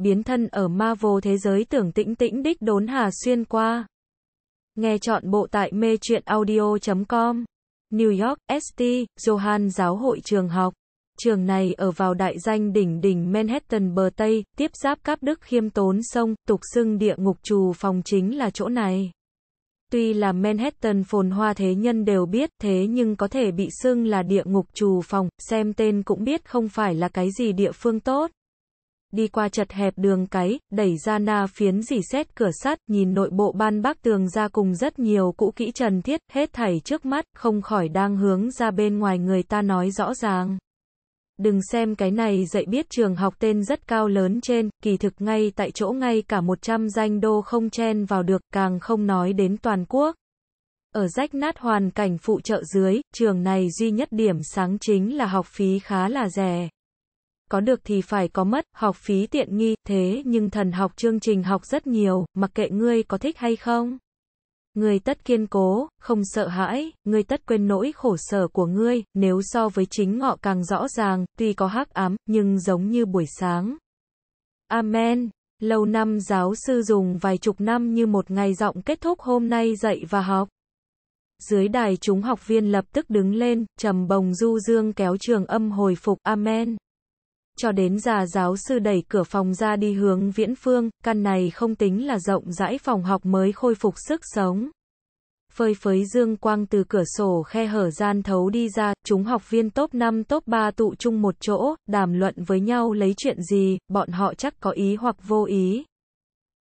biến thân ở Marvel thế giới tưởng tĩnh tĩnh đích đốn hà xuyên qua. Nghe chọn bộ tại mê truyện audio.com. New York, ST, johann Giáo hội trường học. Trường này ở vào đại danh đỉnh đỉnh Manhattan bờ Tây, tiếp giáp các Đức khiêm tốn sông, tục xưng địa ngục trù phòng chính là chỗ này. Tuy là Manhattan phồn hoa thế nhân đều biết thế nhưng có thể bị xưng là địa ngục trù phòng, xem tên cũng biết không phải là cái gì địa phương tốt đi qua chật hẹp đường cái, đẩy ra na phiến dỉ xét cửa sắt, nhìn nội bộ ban bác tường ra cùng rất nhiều cũ kỹ trần thiết, hết thảy trước mắt, không khỏi đang hướng ra bên ngoài người ta nói rõ ràng. Đừng xem cái này dạy biết trường học tên rất cao lớn trên, kỳ thực ngay tại chỗ ngay cả 100 danh đô không chen vào được, càng không nói đến toàn quốc. Ở rách nát hoàn cảnh phụ trợ dưới, trường này duy nhất điểm sáng chính là học phí khá là rẻ có được thì phải có mất, học phí tiện nghi, thế nhưng thần học chương trình học rất nhiều, mặc kệ ngươi có thích hay không. người tất kiên cố, không sợ hãi, người tất quên nỗi khổ sở của ngươi, nếu so với chính ngọ càng rõ ràng, tuy có hắc ám, nhưng giống như buổi sáng. Amen. Lâu năm giáo sư dùng vài chục năm như một ngày giọng kết thúc hôm nay dạy và học. Dưới đài chúng học viên lập tức đứng lên, trầm bồng du dương kéo trường âm hồi phục. Amen cho đến già giáo sư đẩy cửa phòng ra đi hướng viễn phương, căn này không tính là rộng rãi phòng học mới khôi phục sức sống. Phơi phới dương quang từ cửa sổ khe hở gian thấu đi ra, chúng học viên top 5 top 3 tụ chung một chỗ, đàm luận với nhau lấy chuyện gì, bọn họ chắc có ý hoặc vô ý.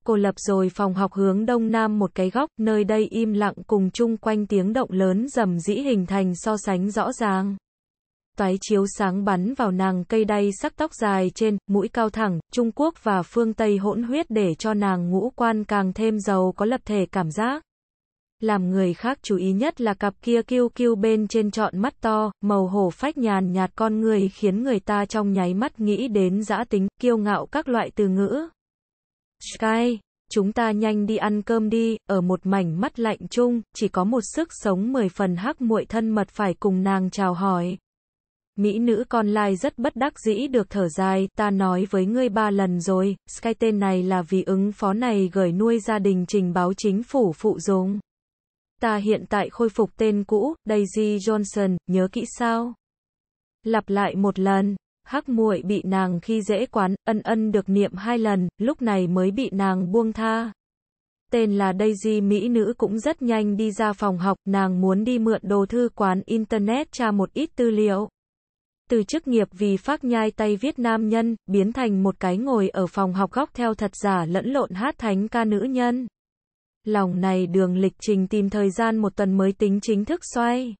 Cô lập rồi phòng học hướng đông nam một cái góc, nơi đây im lặng cùng chung quanh tiếng động lớn rầm rĩ hình thành so sánh rõ ràng toái chiếu sáng bắn vào nàng cây đay sắc tóc dài trên, mũi cao thẳng, Trung Quốc và phương Tây hỗn huyết để cho nàng ngũ quan càng thêm giàu có lập thể cảm giác. Làm người khác chú ý nhất là cặp kia kiêu kiêu bên trên trọn mắt to, màu hổ phách nhàn nhạt con người khiến người ta trong nháy mắt nghĩ đến dã tính, kiêu ngạo các loại từ ngữ. Sky, chúng ta nhanh đi ăn cơm đi, ở một mảnh mắt lạnh chung, chỉ có một sức sống mười phần hắc muội thân mật phải cùng nàng chào hỏi. Mỹ nữ con lai rất bất đắc dĩ được thở dài, ta nói với ngươi ba lần rồi, Sky tên này là vì ứng phó này gửi nuôi gia đình trình báo chính phủ phụ dùng. Ta hiện tại khôi phục tên cũ, Daisy Johnson, nhớ kỹ sao? Lặp lại một lần, hắc muội bị nàng khi dễ quán, ân ân được niệm hai lần, lúc này mới bị nàng buông tha. Tên là Daisy Mỹ nữ cũng rất nhanh đi ra phòng học, nàng muốn đi mượn đồ thư quán Internet tra một ít tư liệu từ chức nghiệp vì phát nhai tay viết nam nhân, biến thành một cái ngồi ở phòng học góc theo thật giả lẫn lộn hát thánh ca nữ nhân. Lòng này đường lịch trình tìm thời gian một tuần mới tính chính thức xoay.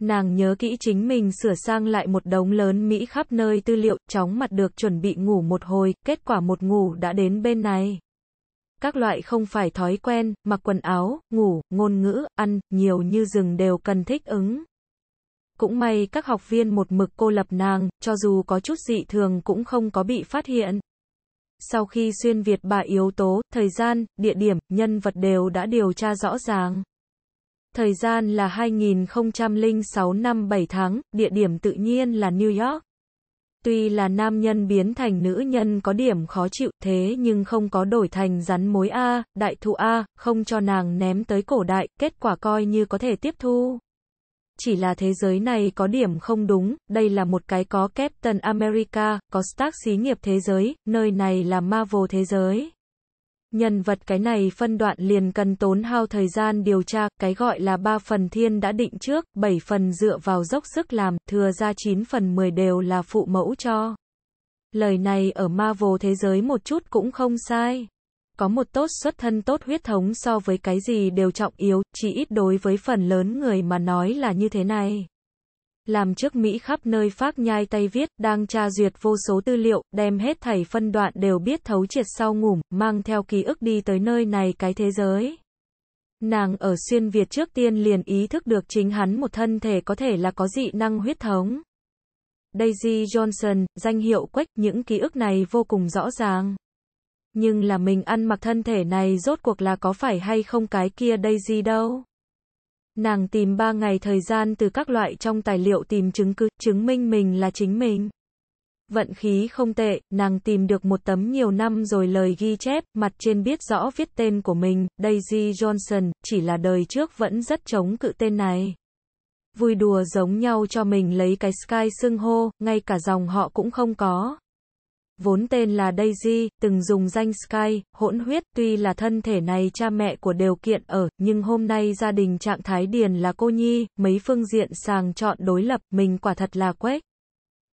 Nàng nhớ kỹ chính mình sửa sang lại một đống lớn Mỹ khắp nơi tư liệu, chóng mặt được chuẩn bị ngủ một hồi, kết quả một ngủ đã đến bên này. Các loại không phải thói quen, mặc quần áo, ngủ, ngôn ngữ, ăn, nhiều như rừng đều cần thích ứng. Cũng may các học viên một mực cô lập nàng, cho dù có chút dị thường cũng không có bị phát hiện. Sau khi xuyên Việt bà yếu tố, thời gian, địa điểm, nhân vật đều đã điều tra rõ ràng. Thời gian là 2006 năm 7 tháng, địa điểm tự nhiên là New York. Tuy là nam nhân biến thành nữ nhân có điểm khó chịu thế nhưng không có đổi thành rắn mối A, đại thụ A, không cho nàng ném tới cổ đại, kết quả coi như có thể tiếp thu chỉ là thế giới này có điểm không đúng, đây là một cái có Captain America, có Stark xí nghiệp thế giới, nơi này là Marvel thế giới. Nhân vật cái này phân đoạn liền cần tốn hao thời gian điều tra, cái gọi là 3 phần thiên đã định trước, 7 phần dựa vào dốc sức làm, thừa ra 9 phần 10 đều là phụ mẫu cho. Lời này ở Marvel thế giới một chút cũng không sai. Có một tốt xuất thân tốt huyết thống so với cái gì đều trọng yếu, chỉ ít đối với phần lớn người mà nói là như thế này. Làm trước Mỹ khắp nơi phát nhai tay viết, đang tra duyệt vô số tư liệu, đem hết thảy phân đoạn đều biết thấu triệt sau ngủm, mang theo ký ức đi tới nơi này cái thế giới. Nàng ở xuyên Việt trước tiên liền ý thức được chính hắn một thân thể có thể là có dị năng huyết thống. Daisy Johnson, danh hiệu Quách, những ký ức này vô cùng rõ ràng nhưng là mình ăn mặc thân thể này rốt cuộc là có phải hay không cái kia đây gì đâu. Nàng tìm 3 ngày thời gian từ các loại trong tài liệu tìm chứng cứ, chứng minh mình là chính mình. Vận khí không tệ, nàng tìm được một tấm nhiều năm rồi lời ghi chép, mặt trên biết rõ viết tên của mình, Daisy Johnson, chỉ là đời trước vẫn rất chống cự tên này. Vui đùa giống nhau cho mình lấy cái Sky xưng hô, ngay cả dòng họ cũng không có vốn tên là Daisy, từng dùng danh Sky, hỗn huyết, tuy là thân thể này cha mẹ của điều kiện ở, nhưng hôm nay gia đình trạng thái điền là cô nhi, mấy phương diện sàng chọn đối lập, mình quả thật là quét.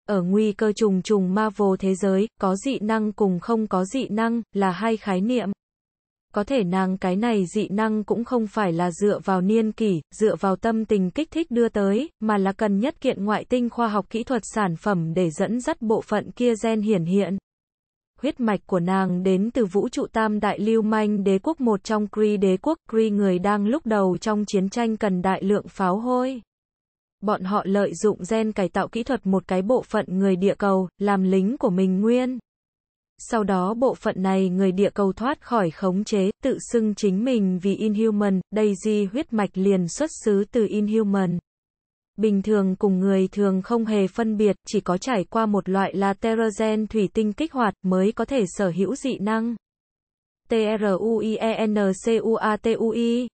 Ở nguy cơ trùng trùng ma vô thế giới, có dị năng cùng không có dị năng, là hai khái niệm. Có thể nàng cái này dị năng cũng không phải là dựa vào niên kỷ, dựa vào tâm tình kích thích đưa tới, mà là cần nhất kiện ngoại tinh khoa học kỹ thuật sản phẩm để dẫn dắt bộ phận kia gen hiển hiện. Huyết mạch của nàng đến từ vũ trụ tam đại lưu manh đế quốc một trong Kree đế quốc, Kree người đang lúc đầu trong chiến tranh cần đại lượng pháo hôi bọn họ lợi dụng gen cải tạo kỹ thuật một cái bộ phận người địa cầu, làm lính của mình nguyên. Sau đó bộ phận này người địa cầu thoát khỏi khống chế, tự xưng chính mình vì Inhuman, Daisy huyết mạch liền xuất xứ từ Inhuman. Bình thường cùng người thường không hề phân biệt, chỉ có trải qua một loại là Teragen thủy tinh kích hoạt mới có thể sở hữu dị năng. T-R-U-I-E-N-C-U-A-T-U-I e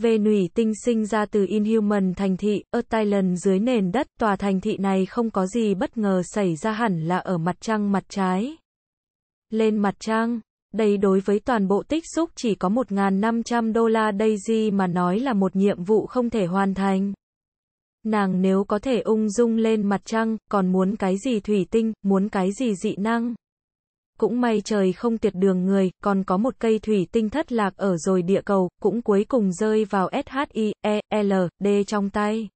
về nủy tinh sinh ra từ Inhuman thành thị, ở Thailand dưới nền đất, tòa thành thị này không có gì bất ngờ xảy ra hẳn là ở mặt trăng mặt trái lên mặt trăng. Đây đối với toàn bộ tích xúc chỉ có 1.500 đô la Daisy mà nói là một nhiệm vụ không thể hoàn thành. Nàng nếu có thể ung dung lên mặt trăng, còn muốn cái gì thủy tinh, muốn cái gì dị năng. Cũng may trời không tiệt đường người, còn có một cây thủy tinh thất lạc ở rồi địa cầu, cũng cuối cùng rơi vào SHIELD trong tay.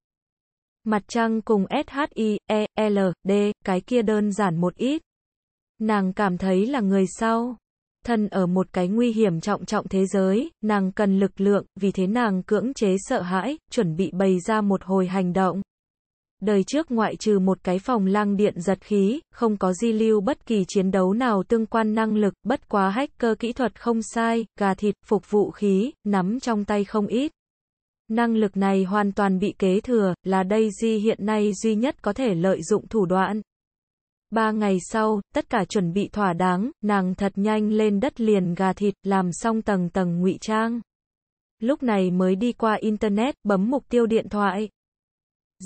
Mặt trăng cùng SHIELD, cái kia đơn giản một ít. Nàng cảm thấy là người sau. Thân ở một cái nguy hiểm trọng trọng thế giới, nàng cần lực lượng, vì thế nàng cưỡng chế sợ hãi, chuẩn bị bày ra một hồi hành động. Đời trước ngoại trừ một cái phòng lang điện giật khí, không có di lưu bất kỳ chiến đấu nào tương quan năng lực, bất quá hacker kỹ thuật không sai, gà thịt, phục vụ khí, nắm trong tay không ít. Năng lực này hoàn toàn bị kế thừa, là đây di hiện nay duy nhất có thể lợi dụng thủ đoạn. Ba ngày sau, tất cả chuẩn bị thỏa đáng, nàng thật nhanh lên đất liền gà thịt, làm xong tầng tầng ngụy trang. Lúc này mới đi qua Internet, bấm mục tiêu điện thoại.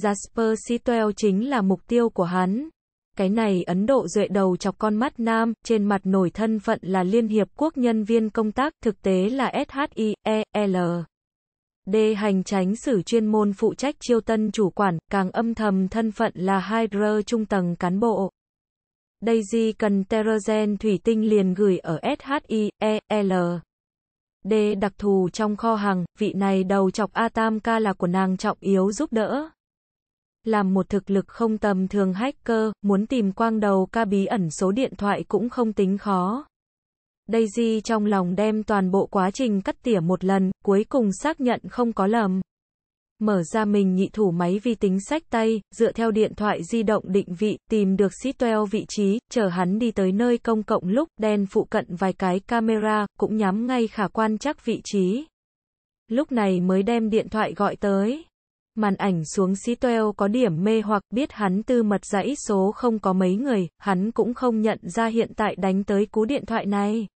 Jasper Sitwell chính là mục tiêu của hắn. Cái này Ấn Độ duệ đầu chọc con mắt nam, trên mặt nổi thân phận là Liên Hiệp Quốc nhân viên công tác, thực tế là SHIEL. D. Hành tránh sử chuyên môn phụ trách chiêu tân chủ quản, càng âm thầm thân phận là Hydra trung tầng cán bộ. Daisy cần teragen thủy tinh liền gửi ở SHIEL. D đặc thù trong kho hàng, vị này đầu chọc A ca là của nàng trọng yếu giúp đỡ. Làm một thực lực không tầm thường hacker, muốn tìm quang đầu ca bí ẩn số điện thoại cũng không tính khó. Daisy trong lòng đem toàn bộ quá trình cắt tỉa một lần, cuối cùng xác nhận không có lầm mở ra mình nhị thủ máy vi tính sách tay, dựa theo điện thoại di động định vị, tìm được Sitwell vị trí, chờ hắn đi tới nơi công cộng lúc đen phụ cận vài cái camera, cũng nhắm ngay khả quan chắc vị trí. Lúc này mới đem điện thoại gọi tới. Màn ảnh xuống Sitwell có điểm mê hoặc biết hắn tư mật dãy số không có mấy người, hắn cũng không nhận ra hiện tại đánh tới cú điện thoại này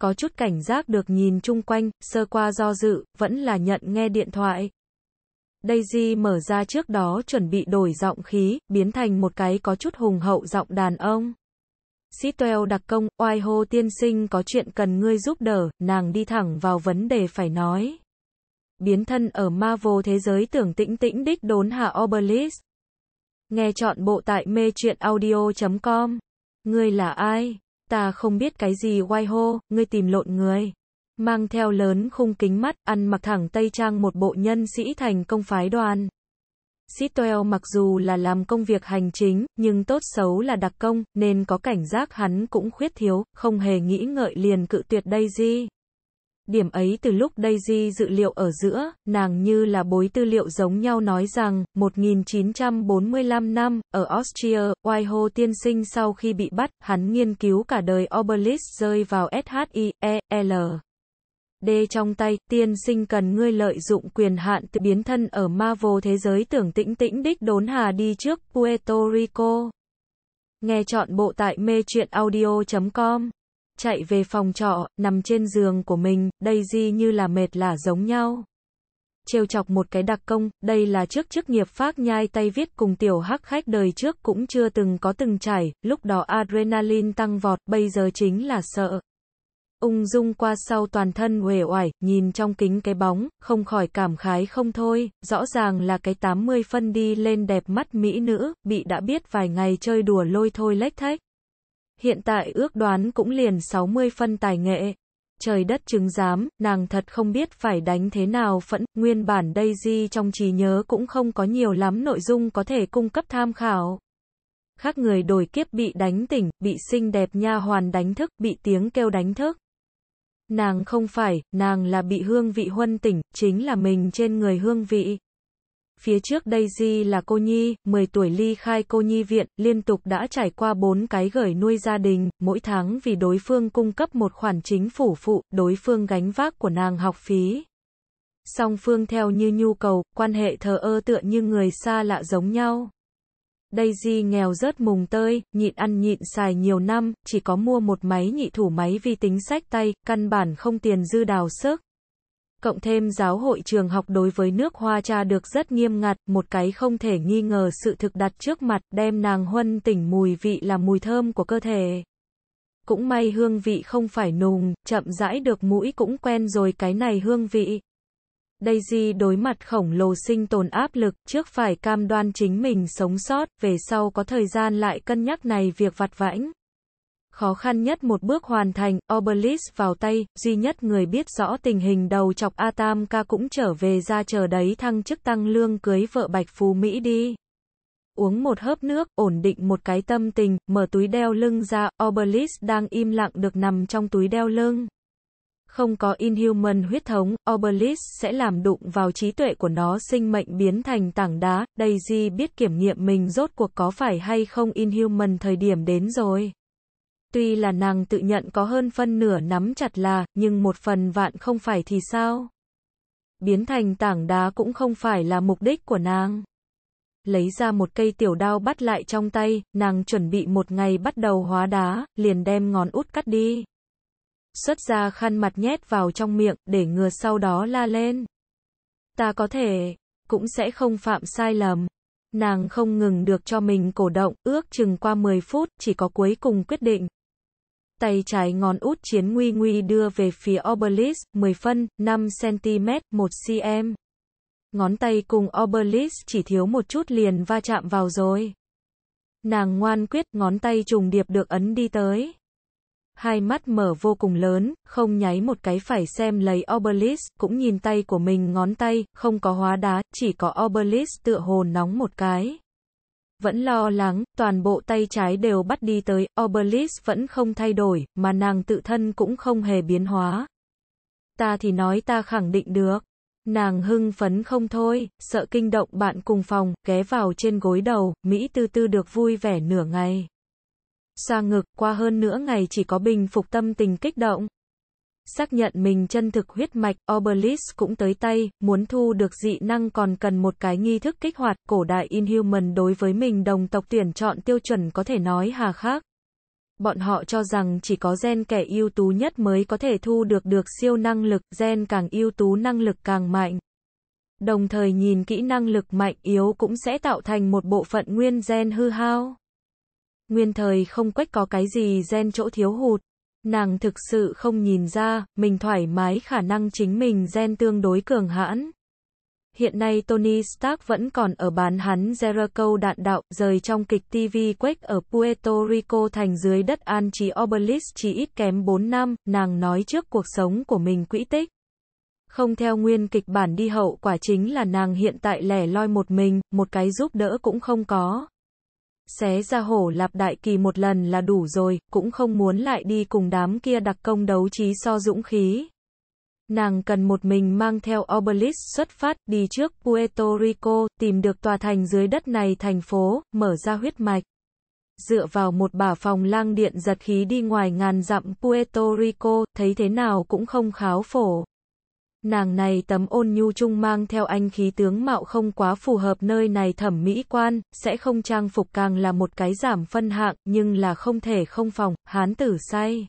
có chút cảnh giác được nhìn chung quanh, sơ qua do dự, vẫn là nhận nghe điện thoại, Daisy mở ra trước đó chuẩn bị đổi giọng khí, biến thành một cái có chút hùng hậu giọng đàn ông. Sitwell đặc công, oai hô tiên sinh có chuyện cần ngươi giúp đỡ, nàng đi thẳng vào vấn đề phải nói. Biến thân ở Marvel thế giới tưởng tĩnh tĩnh đích đốn hạ oberlis. Nghe chọn bộ tại mê truyện audio.com. Ngươi là ai? Ta không biết cái gì oai hô, ngươi tìm lộn người mang theo lớn khung kính mắt, ăn mặc thẳng tây trang một bộ nhân sĩ thành công phái đoàn. Sitwell mặc dù là làm công việc hành chính, nhưng tốt xấu là đặc công, nên có cảnh giác hắn cũng khuyết thiếu, không hề nghĩ ngợi liền cự tuyệt Daisy. Điểm ấy từ lúc Daisy dự liệu ở giữa, nàng như là bối tư liệu giống nhau nói rằng, 1945 năm, ở Austria, Whitehall tiên sinh sau khi bị bắt, hắn nghiên cứu cả đời Obelisk rơi vào SHIEL. D trong tay, tiên sinh cần ngươi lợi dụng quyền hạn tự biến thân ở Marvel thế giới tưởng tĩnh tĩnh đích đốn hà đi trước Puerto Rico. Nghe chọn bộ tại mê truyện audio.com. Chạy về phòng trọ, nằm trên giường của mình, Daisy như là mệt là giống nhau. Trêu chọc một cái đặc công, đây là trước chức nghiệp phát nhai tay viết cùng tiểu hắc khách đời trước cũng chưa từng có từng trải, lúc đó adrenaline tăng vọt, bây giờ chính là sợ ung dung qua sau toàn thân uể oải, nhìn trong kính cái bóng, không khỏi cảm khái không thôi, rõ ràng là cái 80 phân đi lên đẹp mắt mỹ nữ, bị đã biết vài ngày chơi đùa lôi thôi lách thách. Hiện tại ước đoán cũng liền 60 phân tài nghệ. Trời đất chứng giám, nàng thật không biết phải đánh thế nào phẫn, nguyên bản Daisy trong trí nhớ cũng không có nhiều lắm nội dung có thể cung cấp tham khảo khác người đổi kiếp bị đánh tỉnh, bị xinh đẹp nha hoàn đánh thức, bị tiếng kêu đánh thức. Nàng không phải, nàng là bị hương vị huân tỉnh, chính là mình trên người hương vị. Phía trước Daisy là cô Nhi, 10 tuổi ly khai cô Nhi viện, liên tục đã trải qua 4 cái gửi nuôi gia đình, mỗi tháng vì đối phương cung cấp một khoản chính phủ phụ, đối phương gánh vác của nàng học phí. Song phương theo như nhu cầu, quan hệ thờ ơ tựa như người xa lạ giống nhau. Daisy nghèo rớt mùng tơi, nhịn ăn nhịn xài nhiều năm, chỉ có mua một máy nhị thủ máy vi tính sách tay, căn bản không tiền dư đào sức. Cộng thêm giáo hội trường học đối với nước hoa cha được rất nghiêm ngặt, một cái không thể nghi ngờ sự thực đặt trước mặt, đem nàng huân tỉnh mùi vị là mùi thơm của cơ thể. Cũng may hương vị không phải nùng, chậm rãi được mũi cũng quen rồi cái này hương vị. Daisy đối mặt khổng lồ sinh tồn áp lực, trước phải cam đoan chính mình sống sót, về sau có thời gian lại cân nhắc này việc vặt vãnh. Khó khăn nhất một bước hoàn thành, Obelisk vào tay, duy nhất người biết rõ tình hình đầu chọc A ca cũng trở về ra chờ đấy thăng chức tăng lương cưới vợ Bạch Phú Mỹ đi. Uống một hớp nước, ổn định một cái tâm tình, mở túi đeo lưng ra, Obelisk đang im lặng được nằm trong túi đeo lưng không có Inhuman huyết thống, Obelisk sẽ làm đụng vào trí tuệ của nó sinh mệnh biến thành tảng đá. Daisy biết kiểm nghiệm mình rốt cuộc có phải hay không Inhuman thời điểm đến rồi. Tuy là nàng tự nhận có hơn phân nửa nắm chặt là, nhưng một phần vạn không phải thì sao? Biến thành tảng đá cũng không phải là mục đích của nàng. Lấy ra một cây tiểu đao bắt lại trong tay, nàng chuẩn bị một ngày bắt đầu hóa đá, liền đem ngón út cắt đi xuất ra khăn mặt nhét vào trong miệng, để ngừa sau đó la lên. Ta có thể, cũng sẽ không phạm sai lầm. Nàng không ngừng được cho mình cổ động, ước chừng qua 10 phút, chỉ có cuối cùng quyết định. Tay trái ngón út chiến nguy nguy đưa về phía obelisk, 10 phân, 5cm, 1cm. Ngón tay cùng obelisk chỉ thiếu một chút liền va chạm vào rồi. Nàng ngoan quyết, ngón tay trùng điệp được ấn đi tới hai mắt mở vô cùng lớn, không nháy một cái phải xem lấy Obelisk, cũng nhìn tay của mình ngón tay, không có hóa đá, chỉ có Obelisk tựa hồ nóng một cái. Vẫn lo lắng, toàn bộ tay trái đều bắt đi tới, Obelisk vẫn không thay đổi, mà nàng tự thân cũng không hề biến hóa. Ta thì nói ta khẳng định được. Nàng hưng phấn không thôi, sợ kinh động bạn cùng phòng, ghé vào trên gối đầu, Mỹ tư tư được vui vẻ nửa ngày xoa ngực, qua hơn nửa ngày chỉ có bình phục tâm tình kích động. Xác nhận mình chân thực huyết mạch, Obelisk cũng tới tay, muốn thu được dị năng còn cần một cái nghi thức kích hoạt, cổ đại Inhuman đối với mình đồng tộc tuyển chọn tiêu chuẩn có thể nói hà khác. Bọn họ cho rằng chỉ có gen kẻ ưu tú nhất mới có thể thu được được siêu năng lực, gen càng ưu tú năng lực càng mạnh. Đồng thời nhìn kỹ năng lực mạnh yếu cũng sẽ tạo thành một bộ phận nguyên gen hư hao. Nguyên thời không quách có cái gì gen chỗ thiếu hụt. Nàng thực sự không nhìn ra, mình thoải mái khả năng chính mình gen tương đối cường hãn. Hiện nay Tony Stark vẫn còn ở bán hắn Jericho đạn đạo, rời trong kịch TV Quake ở Puerto Rico thành dưới đất an trí Obelisk chỉ ít kém 4 năm, nàng nói trước cuộc sống của mình quỹ tích. Không theo nguyên kịch bản đi hậu quả chính là nàng hiện tại lẻ loi một mình, một cái giúp đỡ cũng không có. Xé ra hổ lạp đại kỳ một lần là đủ rồi, cũng không muốn lại đi cùng đám kia đặc công đấu trí so dũng khí. Nàng cần một mình mang theo Obelisk xuất phát, đi trước Puerto Rico, tìm được tòa thành dưới đất này thành phố, mở ra huyết mạch. Dựa vào một bả phòng lang điện giật khí đi ngoài ngàn dặm Puerto Rico, thấy thế nào cũng không kháo phổ. Nàng này tấm ôn nhu trung mang theo anh khí tướng mạo không quá phù hợp nơi này thẩm mỹ quan, sẽ không trang phục càng là một cái giảm phân hạng, nhưng là không thể không phòng, hán tử say.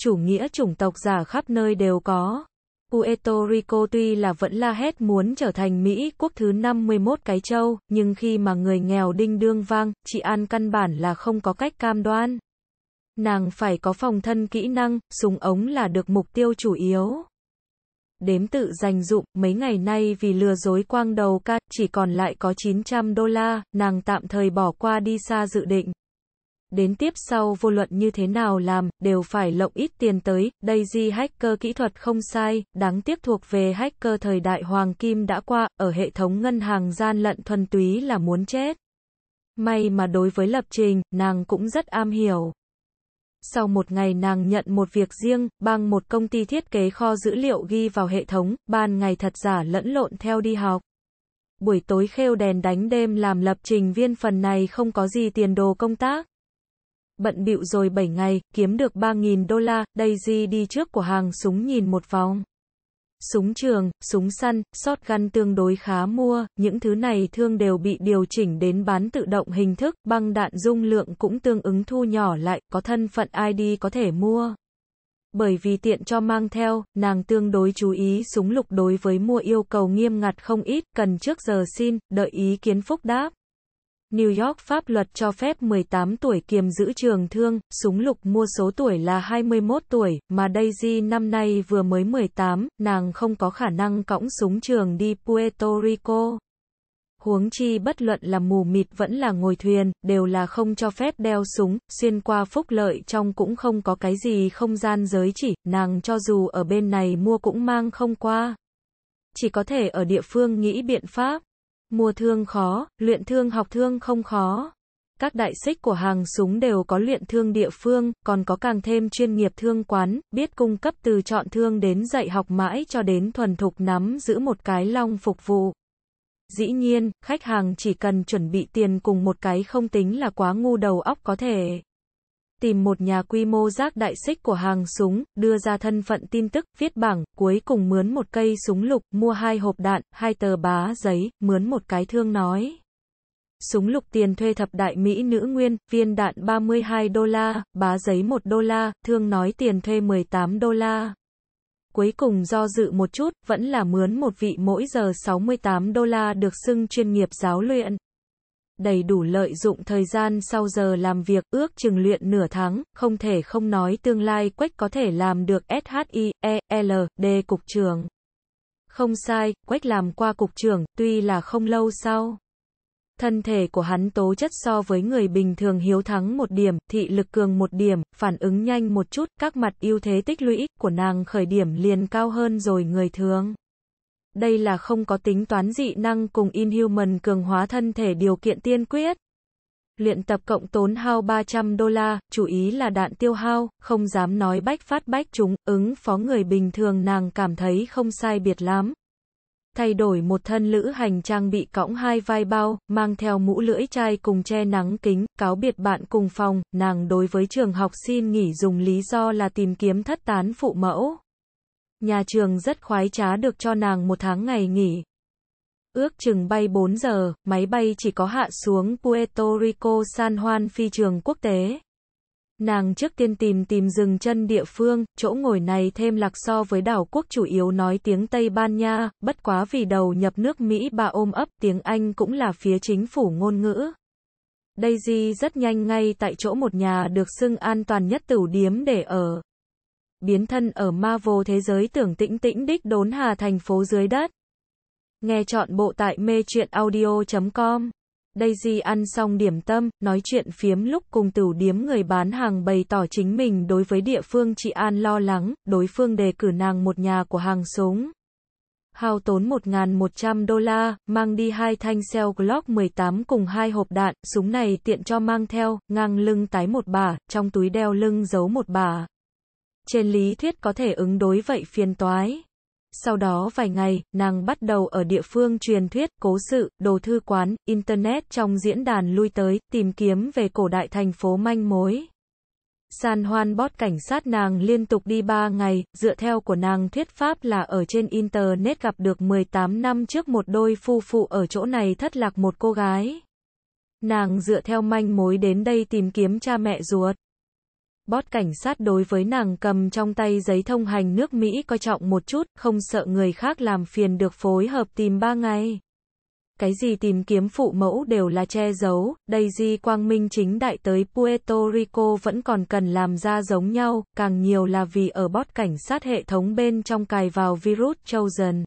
Chủ nghĩa chủng tộc giả khắp nơi đều có. Puerto Rico tuy là vẫn la hét muốn trở thành Mỹ quốc thứ 51 cái châu, nhưng khi mà người nghèo đinh đương vang, chị An căn bản là không có cách cam đoan. Nàng phải có phòng thân kỹ năng, súng ống là được mục tiêu chủ yếu đếm tự dành dụng, mấy ngày nay vì lừa dối quang đầu ca, chỉ còn lại có 900 đô la, nàng tạm thời bỏ qua đi xa dự định. Đến tiếp sau vô luận như thế nào làm, đều phải lộng ít tiền tới, đây Daisy hacker kỹ thuật không sai, đáng tiếc thuộc về hacker thời đại Hoàng Kim đã qua, ở hệ thống ngân hàng gian lận thuần túy là muốn chết. May mà đối với lập trình, nàng cũng rất am hiểu. Sau một ngày nàng nhận một việc riêng, bằng một công ty thiết kế kho dữ liệu ghi vào hệ thống, ban ngày thật giả lẫn lộn theo đi học. Buổi tối khêu đèn đánh đêm làm lập trình viên phần này không có gì tiền đồ công tác. Bận bịu rồi 7 ngày, kiếm được 3.000 đô la, Daisy đi trước của hàng súng nhìn một vòng súng trường, súng săn, shotgun tương đối khá mua, những thứ này thương đều bị điều chỉnh đến bán tự động hình thức, băng đạn dung lượng cũng tương ứng thu nhỏ lại, có thân phận ID có thể mua. Bởi vì tiện cho mang theo, nàng tương đối chú ý súng lục đối với mua yêu cầu nghiêm ngặt không ít, cần trước giờ xin, đợi ý kiến phúc đáp. New York pháp luật cho phép 18 tuổi kiềm giữ trường thương, súng lục mua số tuổi là 21 tuổi, mà Daisy năm nay vừa mới 18, nàng không có khả năng cõng súng trường đi Puerto Rico. Huống chi bất luận là mù mịt vẫn là ngồi thuyền, đều là không cho phép đeo súng, xuyên qua phúc lợi trong cũng không có cái gì không gian giới chỉ, nàng cho dù ở bên này mua cũng mang không qua. Chỉ có thể ở địa phương nghĩ biện pháp. Mua thương khó, luyện thương học thương không khó. Các đại xích của hàng súng đều có luyện thương địa phương, còn có càng thêm chuyên nghiệp thương quán, biết cung cấp từ chọn thương đến dạy học mãi cho đến thuần thục nắm giữ một cái long phục vụ. Dĩ nhiên, khách hàng chỉ cần chuẩn bị tiền cùng một cái không tính là quá ngu đầu óc có thể tìm một nhà quy mô rác đại xích của hàng súng, đưa ra thân phận tin tức, viết bảng, cuối cùng mướn một cây súng lục, mua hai hộp đạn, hai tờ bá giấy, mướn một cái thương nói. Súng lục tiền thuê thập đại Mỹ nữ nguyên, viên đạn 32 đô la, bá giấy 1 đô la, thương nói tiền thuê 18 đô la. Cuối cùng do dự một chút, vẫn là mướn một vị mỗi giờ 68 đô la được xưng chuyên nghiệp giáo luyện đầy đủ lợi dụng thời gian sau giờ làm việc, ước chừng luyện nửa tháng, không thể không nói tương lai Quách có thể làm được SHIELD cục trưởng. Không sai, Quách làm qua cục trưởng, tuy là không lâu sau. Thân thể của hắn tố chất so với người bình thường hiếu thắng một điểm, thị lực cường một điểm, phản ứng nhanh một chút, các mặt ưu thế tích lũy của nàng khởi điểm liền cao hơn rồi người thường đây là không có tính toán dị năng cùng Inhuman cường hóa thân thể điều kiện tiên quyết. Luyện tập cộng tốn hao 300 đô la, chú ý là đạn tiêu hao, không dám nói bách phát bách chúng, ứng phó người bình thường nàng cảm thấy không sai biệt lắm. Thay đổi một thân lữ hành trang bị cõng hai vai bao, mang theo mũ lưỡi chai cùng che nắng kính, cáo biệt bạn cùng phòng, nàng đối với trường học xin nghỉ dùng lý do là tìm kiếm thất tán phụ mẫu nhà trường rất khoái trá được cho nàng một tháng ngày nghỉ. Ước chừng bay 4 giờ, máy bay chỉ có hạ xuống Puerto Rico San Juan phi trường quốc tế. Nàng trước tiên tìm tìm dừng chân địa phương, chỗ ngồi này thêm lạc so với đảo quốc chủ yếu nói tiếng Tây Ban Nha, bất quá vì đầu nhập nước Mỹ bà ôm ấp tiếng Anh cũng là phía chính phủ ngôn ngữ. Daisy rất nhanh ngay tại chỗ một nhà được xưng an toàn nhất tửu điếm để ở biến thân ở Marvel thế giới tưởng tĩnh tĩnh đích đốn hà thành phố dưới đất. Nghe chọn bộ tại mê truyện audio.com. Daisy ăn xong điểm tâm, nói chuyện phiếm lúc cùng tử điếm người bán hàng bày tỏ chính mình đối với địa phương chị An lo lắng, đối phương đề cử nàng một nhà của hàng súng. Hao tốn 1.100 đô la, mang đi hai thanh xeo Glock 18 cùng hai hộp đạn, súng này tiện cho mang theo, ngang lưng tái một bà, trong túi đeo lưng giấu một bà. Trên lý thuyết có thể ứng đối vậy phiền toái. Sau đó vài ngày, nàng bắt đầu ở địa phương truyền thuyết, cố sự, đồ thư quán, internet trong diễn đàn lui tới, tìm kiếm về cổ đại thành phố manh mối. San hoan bót cảnh sát nàng liên tục đi 3 ngày, dựa theo của nàng thuyết pháp là ở trên internet gặp được 18 năm trước một đôi phu phụ ở chỗ này thất lạc một cô gái. Nàng dựa theo manh mối đến đây tìm kiếm cha mẹ ruột. Bót cảnh sát đối với nàng cầm trong tay giấy thông hành nước Mỹ coi trọng một chút, không sợ người khác làm phiền được phối hợp tìm ba ngày. Cái gì tìm kiếm phụ mẫu đều là che giấu, đây di quang minh chính đại tới Puerto Rico vẫn còn cần làm ra giống nhau, càng nhiều là vì ở bót cảnh sát hệ thống bên trong cài vào virus châu dần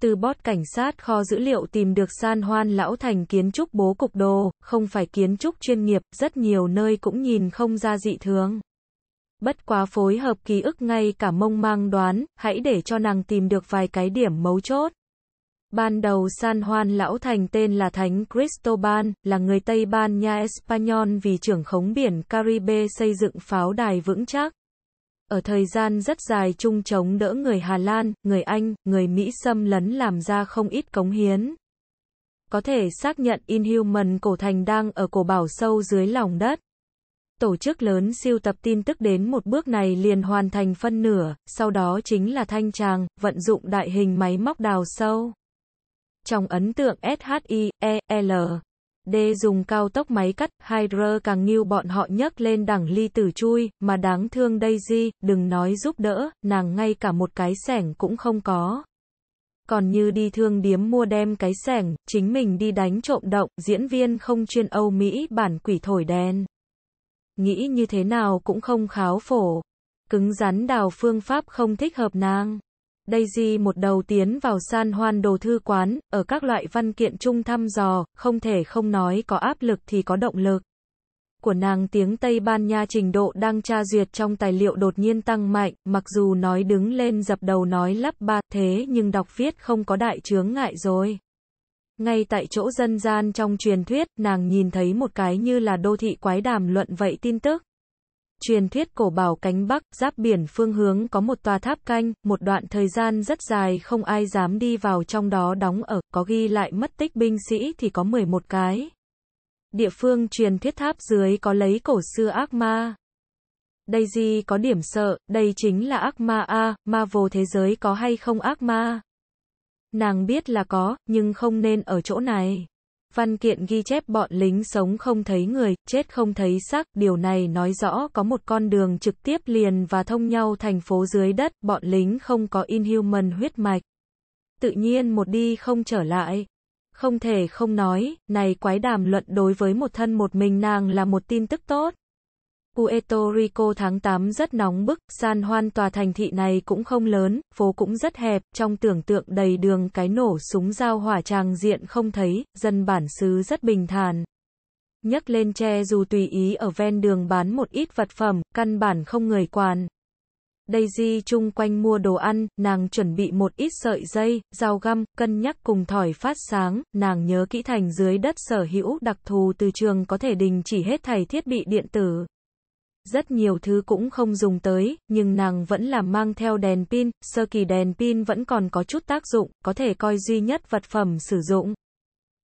từ bot cảnh sát kho dữ liệu tìm được san hoan lão thành kiến trúc bố cục đồ, không phải kiến trúc chuyên nghiệp, rất nhiều nơi cũng nhìn không ra dị thường. Bất quá phối hợp ký ức ngay cả mông mang đoán, hãy để cho nàng tìm được vài cái điểm mấu chốt. Ban đầu San Juan Lão Thành tên là Thánh Cristobal, là người Tây Ban Nha Espanyol vì trưởng khống biển Caribe xây dựng pháo đài vững chắc ở thời gian rất dài chung chống đỡ người Hà Lan, người Anh, người Mỹ xâm lấn làm ra không ít cống hiến. Có thể xác nhận Inhuman cổ thành đang ở cổ bảo sâu dưới lòng đất. Tổ chức lớn siêu tập tin tức đến một bước này liền hoàn thành phân nửa, sau đó chính là thanh tràng, vận dụng đại hình máy móc đào sâu. Trong ấn tượng SHIEL D dùng cao tốc máy cắt, Hydra càng nghiêu bọn họ nhấc lên đẳng ly tử chui, mà đáng thương Daisy, đừng nói giúp đỡ, nàng ngay cả một cái sẻng cũng không có. Còn như đi thương điếm mua đem cái sẻng, chính mình đi đánh trộm động, diễn viên không chuyên Âu Mỹ bản quỷ thổi đen. Nghĩ như thế nào cũng không kháo phổ. Cứng rắn đào phương pháp không thích hợp nàng. Daisy một đầu tiến vào san hoan đồ thư quán, ở các loại văn kiện chung thăm dò, không thể không nói có áp lực thì có động lực. Của nàng tiếng Tây Ban Nha trình độ đang tra duyệt trong tài liệu đột nhiên tăng mạnh, mặc dù nói đứng lên dập đầu nói lắp ba thế nhưng đọc viết không có đại chướng ngại rồi. Ngay tại chỗ dân gian trong truyền thuyết, nàng nhìn thấy một cái như là đô thị quái đàm luận vậy tin tức. Truyền thuyết cổ bảo cánh Bắc, giáp biển phương hướng có một tòa tháp canh, một đoạn thời gian rất dài không ai dám đi vào trong đó đóng ở, có ghi lại mất tích binh sĩ thì có 11 cái. Địa phương truyền thuyết tháp dưới có lấy cổ xưa ác ma. Đây gì có điểm sợ, đây chính là ác ma A, ma vô thế giới có hay không ác ma. Nàng biết là có, nhưng không nên ở chỗ này. Văn kiện ghi chép bọn lính sống không thấy người, chết không thấy xác, điều này nói rõ có một con đường trực tiếp liền và thông nhau thành phố dưới đất, bọn lính không có inhuman huyết mạch. Tự nhiên một đi không trở lại. Không thể không nói, này quái đàm luận đối với một thân một mình nàng là một tin tức tốt. Puerto Rico tháng 8 rất nóng bức, San Juan tòa thành thị này cũng không lớn, phố cũng rất hẹp, trong tưởng tượng đầy đường cái nổ súng giao hỏa tràng diện không thấy, dân bản xứ rất bình thản. Nhấc lên tre dù tùy ý ở ven đường bán một ít vật phẩm, căn bản không người quản. Daisy chung quanh mua đồ ăn, nàng chuẩn bị một ít sợi dây, dao găm, cân nhắc cùng thỏi phát sáng, nàng nhớ kỹ thành dưới đất sở hữu đặc thù từ trường có thể đình chỉ hết thảy thiết bị điện tử. Rất nhiều thứ cũng không dùng tới, nhưng nàng vẫn làm mang theo đèn pin, sơ kỳ đèn pin vẫn còn có chút tác dụng, có thể coi duy nhất vật phẩm sử dụng.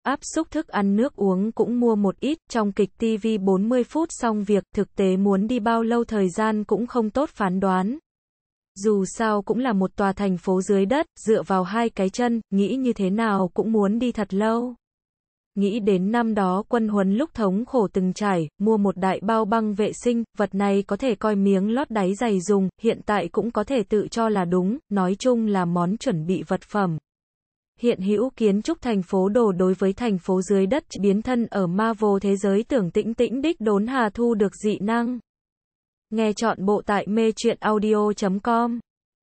Áp xúc thức ăn nước uống cũng mua một ít, trong kịch TV 40 phút xong việc, thực tế muốn đi bao lâu thời gian cũng không tốt phán đoán. Dù sao cũng là một tòa thành phố dưới đất, dựa vào hai cái chân, nghĩ như thế nào cũng muốn đi thật lâu nghĩ đến năm đó quân huấn lúc thống khổ từng trải, mua một đại bao băng vệ sinh, vật này có thể coi miếng lót đáy giày dùng, hiện tại cũng có thể tự cho là đúng, nói chung là món chuẩn bị vật phẩm. Hiện hữu kiến trúc thành phố đồ đối với thành phố dưới đất biến thân ở Marvel thế giới tưởng tĩnh tĩnh đích đốn hà thu được dị năng. Nghe chọn bộ tại mê chuyện audio.com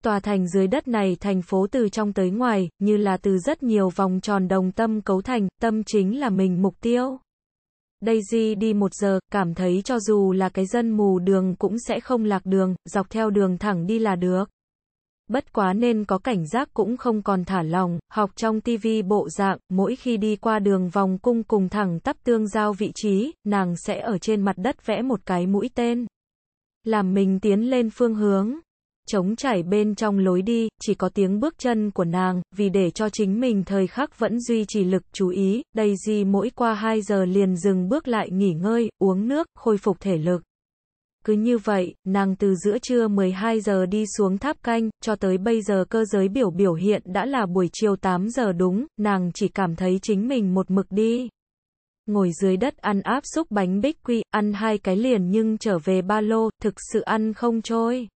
Tòa thành dưới đất này thành phố từ trong tới ngoài, như là từ rất nhiều vòng tròn đồng tâm cấu thành, tâm chính là mình mục tiêu. Daisy đi một giờ, cảm thấy cho dù là cái dân mù đường cũng sẽ không lạc đường, dọc theo đường thẳng đi là được. Bất quá nên có cảnh giác cũng không còn thả lòng, học trong TV bộ dạng, mỗi khi đi qua đường vòng cung cùng thẳng tắp tương giao vị trí, nàng sẽ ở trên mặt đất vẽ một cái mũi tên. Làm mình tiến lên phương hướng trống chảy bên trong lối đi, chỉ có tiếng bước chân của nàng, vì để cho chính mình thời khắc vẫn duy trì lực chú ý, Daisy mỗi qua 2 giờ liền dừng bước lại nghỉ ngơi, uống nước, khôi phục thể lực. Cứ như vậy, nàng từ giữa trưa 12 giờ đi xuống tháp canh, cho tới bây giờ cơ giới biểu biểu hiện đã là buổi chiều 8 giờ đúng, nàng chỉ cảm thấy chính mình một mực đi ngồi dưới đất ăn áp xúc bánh bích quy, ăn hai cái liền nhưng trở về ba lô, thực sự ăn không trôi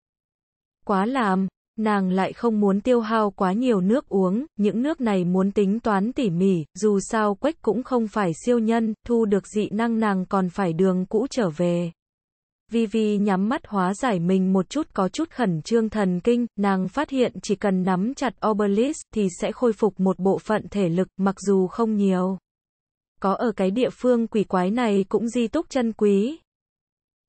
quá làm, nàng lại không muốn tiêu hao quá nhiều nước uống, những nước này muốn tính toán tỉ mỉ, dù sao quách cũng không phải siêu nhân, thu được dị năng nàng còn phải đường cũ trở về. Vivi nhắm mắt hóa giải mình một chút có chút khẩn trương thần kinh, nàng phát hiện chỉ cần nắm chặt Obelisk thì sẽ khôi phục một bộ phận thể lực, mặc dù không nhiều. Có ở cái địa phương quỷ quái này cũng di túc chân quý.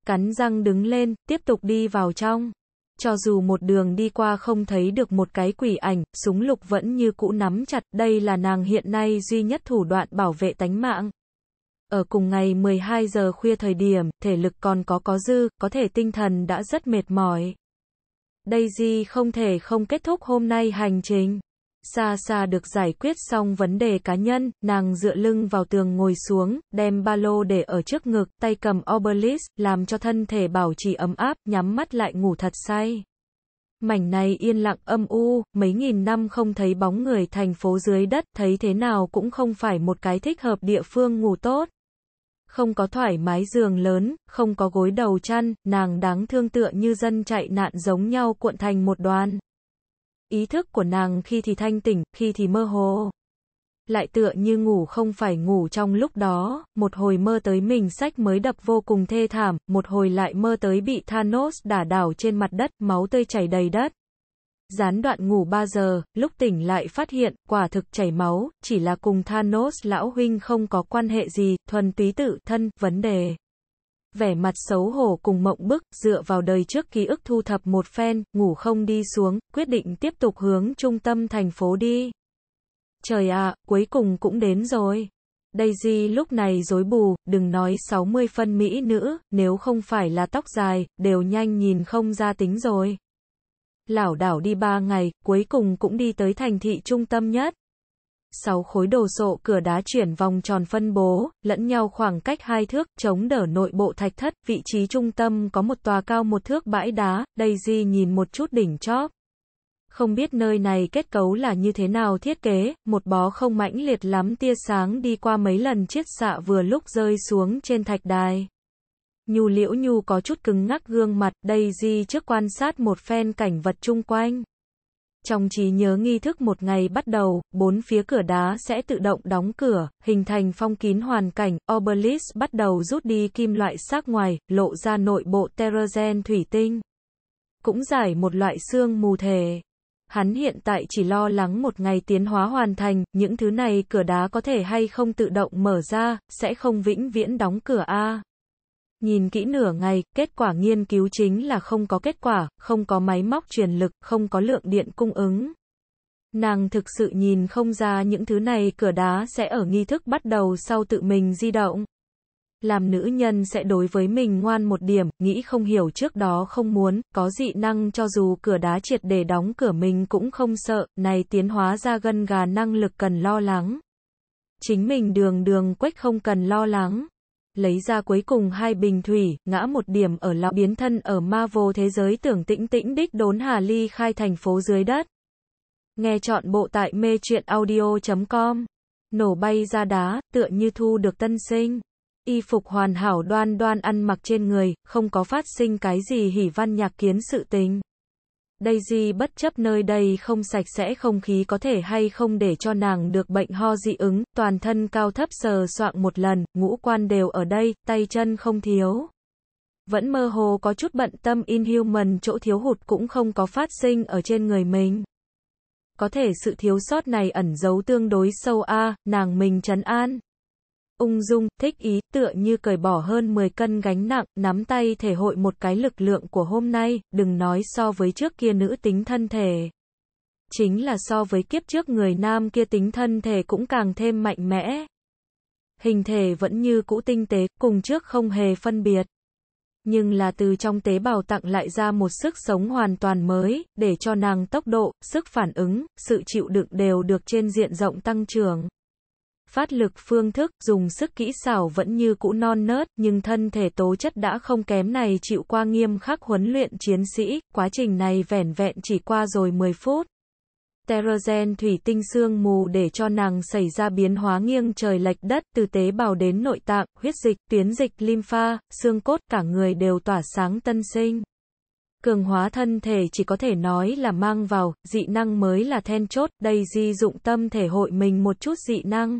Cắn răng đứng lên, tiếp tục đi vào trong. Cho dù một đường đi qua không thấy được một cái quỷ ảnh, súng lục vẫn như cũ nắm chặt, đây là nàng hiện nay duy nhất thủ đoạn bảo vệ tánh mạng. Ở cùng ngày 12 giờ khuya thời điểm, thể lực còn có có dư, có thể tinh thần đã rất mệt mỏi. Daisy không thể không kết thúc hôm nay hành trình xa xa được giải quyết xong vấn đề cá nhân, nàng dựa lưng vào tường ngồi xuống, đem ba lô để ở trước ngực, tay cầm obelisk, làm cho thân thể bảo trì ấm áp, nhắm mắt lại ngủ thật say. Mảnh này yên lặng âm u, mấy nghìn năm không thấy bóng người thành phố dưới đất, thấy thế nào cũng không phải một cái thích hợp địa phương ngủ tốt. Không có thoải mái giường lớn, không có gối đầu chăn, nàng đáng thương tựa như dân chạy nạn giống nhau cuộn thành một đoàn. Ý thức của nàng khi thì thanh tỉnh, khi thì mơ hồ. Lại tựa như ngủ không phải ngủ trong lúc đó, một hồi mơ tới mình sách mới đập vô cùng thê thảm, một hồi lại mơ tới bị Thanos đả đảo trên mặt đất, máu tươi chảy đầy đất. Gián đoạn ngủ 3 giờ, lúc tỉnh lại phát hiện, quả thực chảy máu, chỉ là cùng Thanos lão huynh không có quan hệ gì, thuần túy tự thân, vấn đề vẻ mặt xấu hổ cùng mộng bức, dựa vào đời trước ký ức thu thập một phen, ngủ không đi xuống, quyết định tiếp tục hướng trung tâm thành phố đi. Trời ạ, cuối cùng cũng đến rồi. Daisy lúc này dối bù, đừng nói 60 phân mỹ nữ, nếu không phải là tóc dài, đều nhanh nhìn không ra tính rồi. Lảo đảo đi 3 ngày, cuối cùng cũng đi tới thành thị trung tâm nhất sáu khối đồ sộ cửa đá chuyển vòng tròn phân bố, lẫn nhau khoảng cách hai thước, chống đỡ nội bộ thạch thất, vị trí trung tâm có một tòa cao một thước bãi đá, đây di nhìn một chút đỉnh chóp. Không biết nơi này kết cấu là như thế nào thiết kế, một bó không mãnh liệt lắm tia sáng đi qua mấy lần chiết xạ vừa lúc rơi xuống trên thạch đài. Nhu liễu nhu có chút cứng ngắc gương mặt, đây di trước quan sát một phen cảnh vật chung quanh. Trong trí nhớ nghi thức một ngày bắt đầu, bốn phía cửa đá sẽ tự động đóng cửa, hình thành phong kín hoàn cảnh, obelisk bắt đầu rút đi kim loại sắc ngoài, lộ ra nội bộ terrazen thủy tinh. Cũng giải một loại xương mù thề Hắn hiện tại chỉ lo lắng một ngày tiến hóa hoàn thành, những thứ này cửa đá có thể hay không tự động mở ra, sẽ không vĩnh viễn đóng cửa A. Nhìn kỹ nửa ngày, kết quả nghiên cứu chính là không có kết quả, không có máy móc truyền lực, không có lượng điện cung ứng. Nàng thực sự nhìn không ra những thứ này cửa đá sẽ ở nghi thức bắt đầu sau tự mình di động. Làm nữ nhân sẽ đối với mình ngoan một điểm, nghĩ không hiểu trước đó không muốn, có dị năng cho dù cửa đá triệt để đóng cửa mình cũng không sợ, này tiến hóa ra gân gà năng lực cần lo lắng. Chính mình đường đường quách không cần lo lắng lấy ra cuối cùng hai bình thủy, ngã một điểm ở lọ biến thân ở ma vô thế giới tưởng tĩnh tĩnh đích đốn Hà Ly khai thành phố dưới đất. Nghe chọn bộ tại mê truyện audio.com. Nổ bay ra đá, tựa như thu được tân sinh. Y phục hoàn hảo đoan đoan ăn mặc trên người, không có phát sinh cái gì hỉ văn nhạc kiến sự tình. Daisy bất chấp nơi đây không sạch sẽ không khí có thể hay không để cho nàng được bệnh ho dị ứng, toàn thân cao thấp sờ soạng một lần, ngũ quan đều ở đây, tay chân không thiếu. Vẫn mơ hồ có chút bận tâm inhuman chỗ thiếu hụt cũng không có phát sinh ở trên người mình. Có thể sự thiếu sót này ẩn giấu tương đối sâu a, à, nàng mình trấn an ung dung, thích ý, tựa như cởi bỏ hơn 10 cân gánh nặng, nắm tay thể hội một cái lực lượng của hôm nay, đừng nói so với trước kia nữ tính thân thể. Chính là so với kiếp trước người nam kia tính thân thể cũng càng thêm mạnh mẽ. Hình thể vẫn như cũ tinh tế, cùng trước không hề phân biệt. Nhưng là từ trong tế bào tặng lại ra một sức sống hoàn toàn mới, để cho nàng tốc độ, sức phản ứng, sự chịu đựng đều được trên diện rộng tăng trưởng phát lực phương thức, dùng sức kỹ xảo vẫn như cũ non nớt, nhưng thân thể tố chất đã không kém này chịu qua nghiêm khắc huấn luyện chiến sĩ, quá trình này vẻn vẹn chỉ qua rồi 10 phút. Terrazen thủy tinh xương mù để cho nàng xảy ra biến hóa nghiêng trời lệch đất từ tế bào đến nội tạng, huyết dịch, tuyến dịch, lympha, xương cốt, cả người đều tỏa sáng tân sinh. Cường hóa thân thể chỉ có thể nói là mang vào, dị năng mới là then chốt, đây di dụng tâm thể hội mình một chút dị năng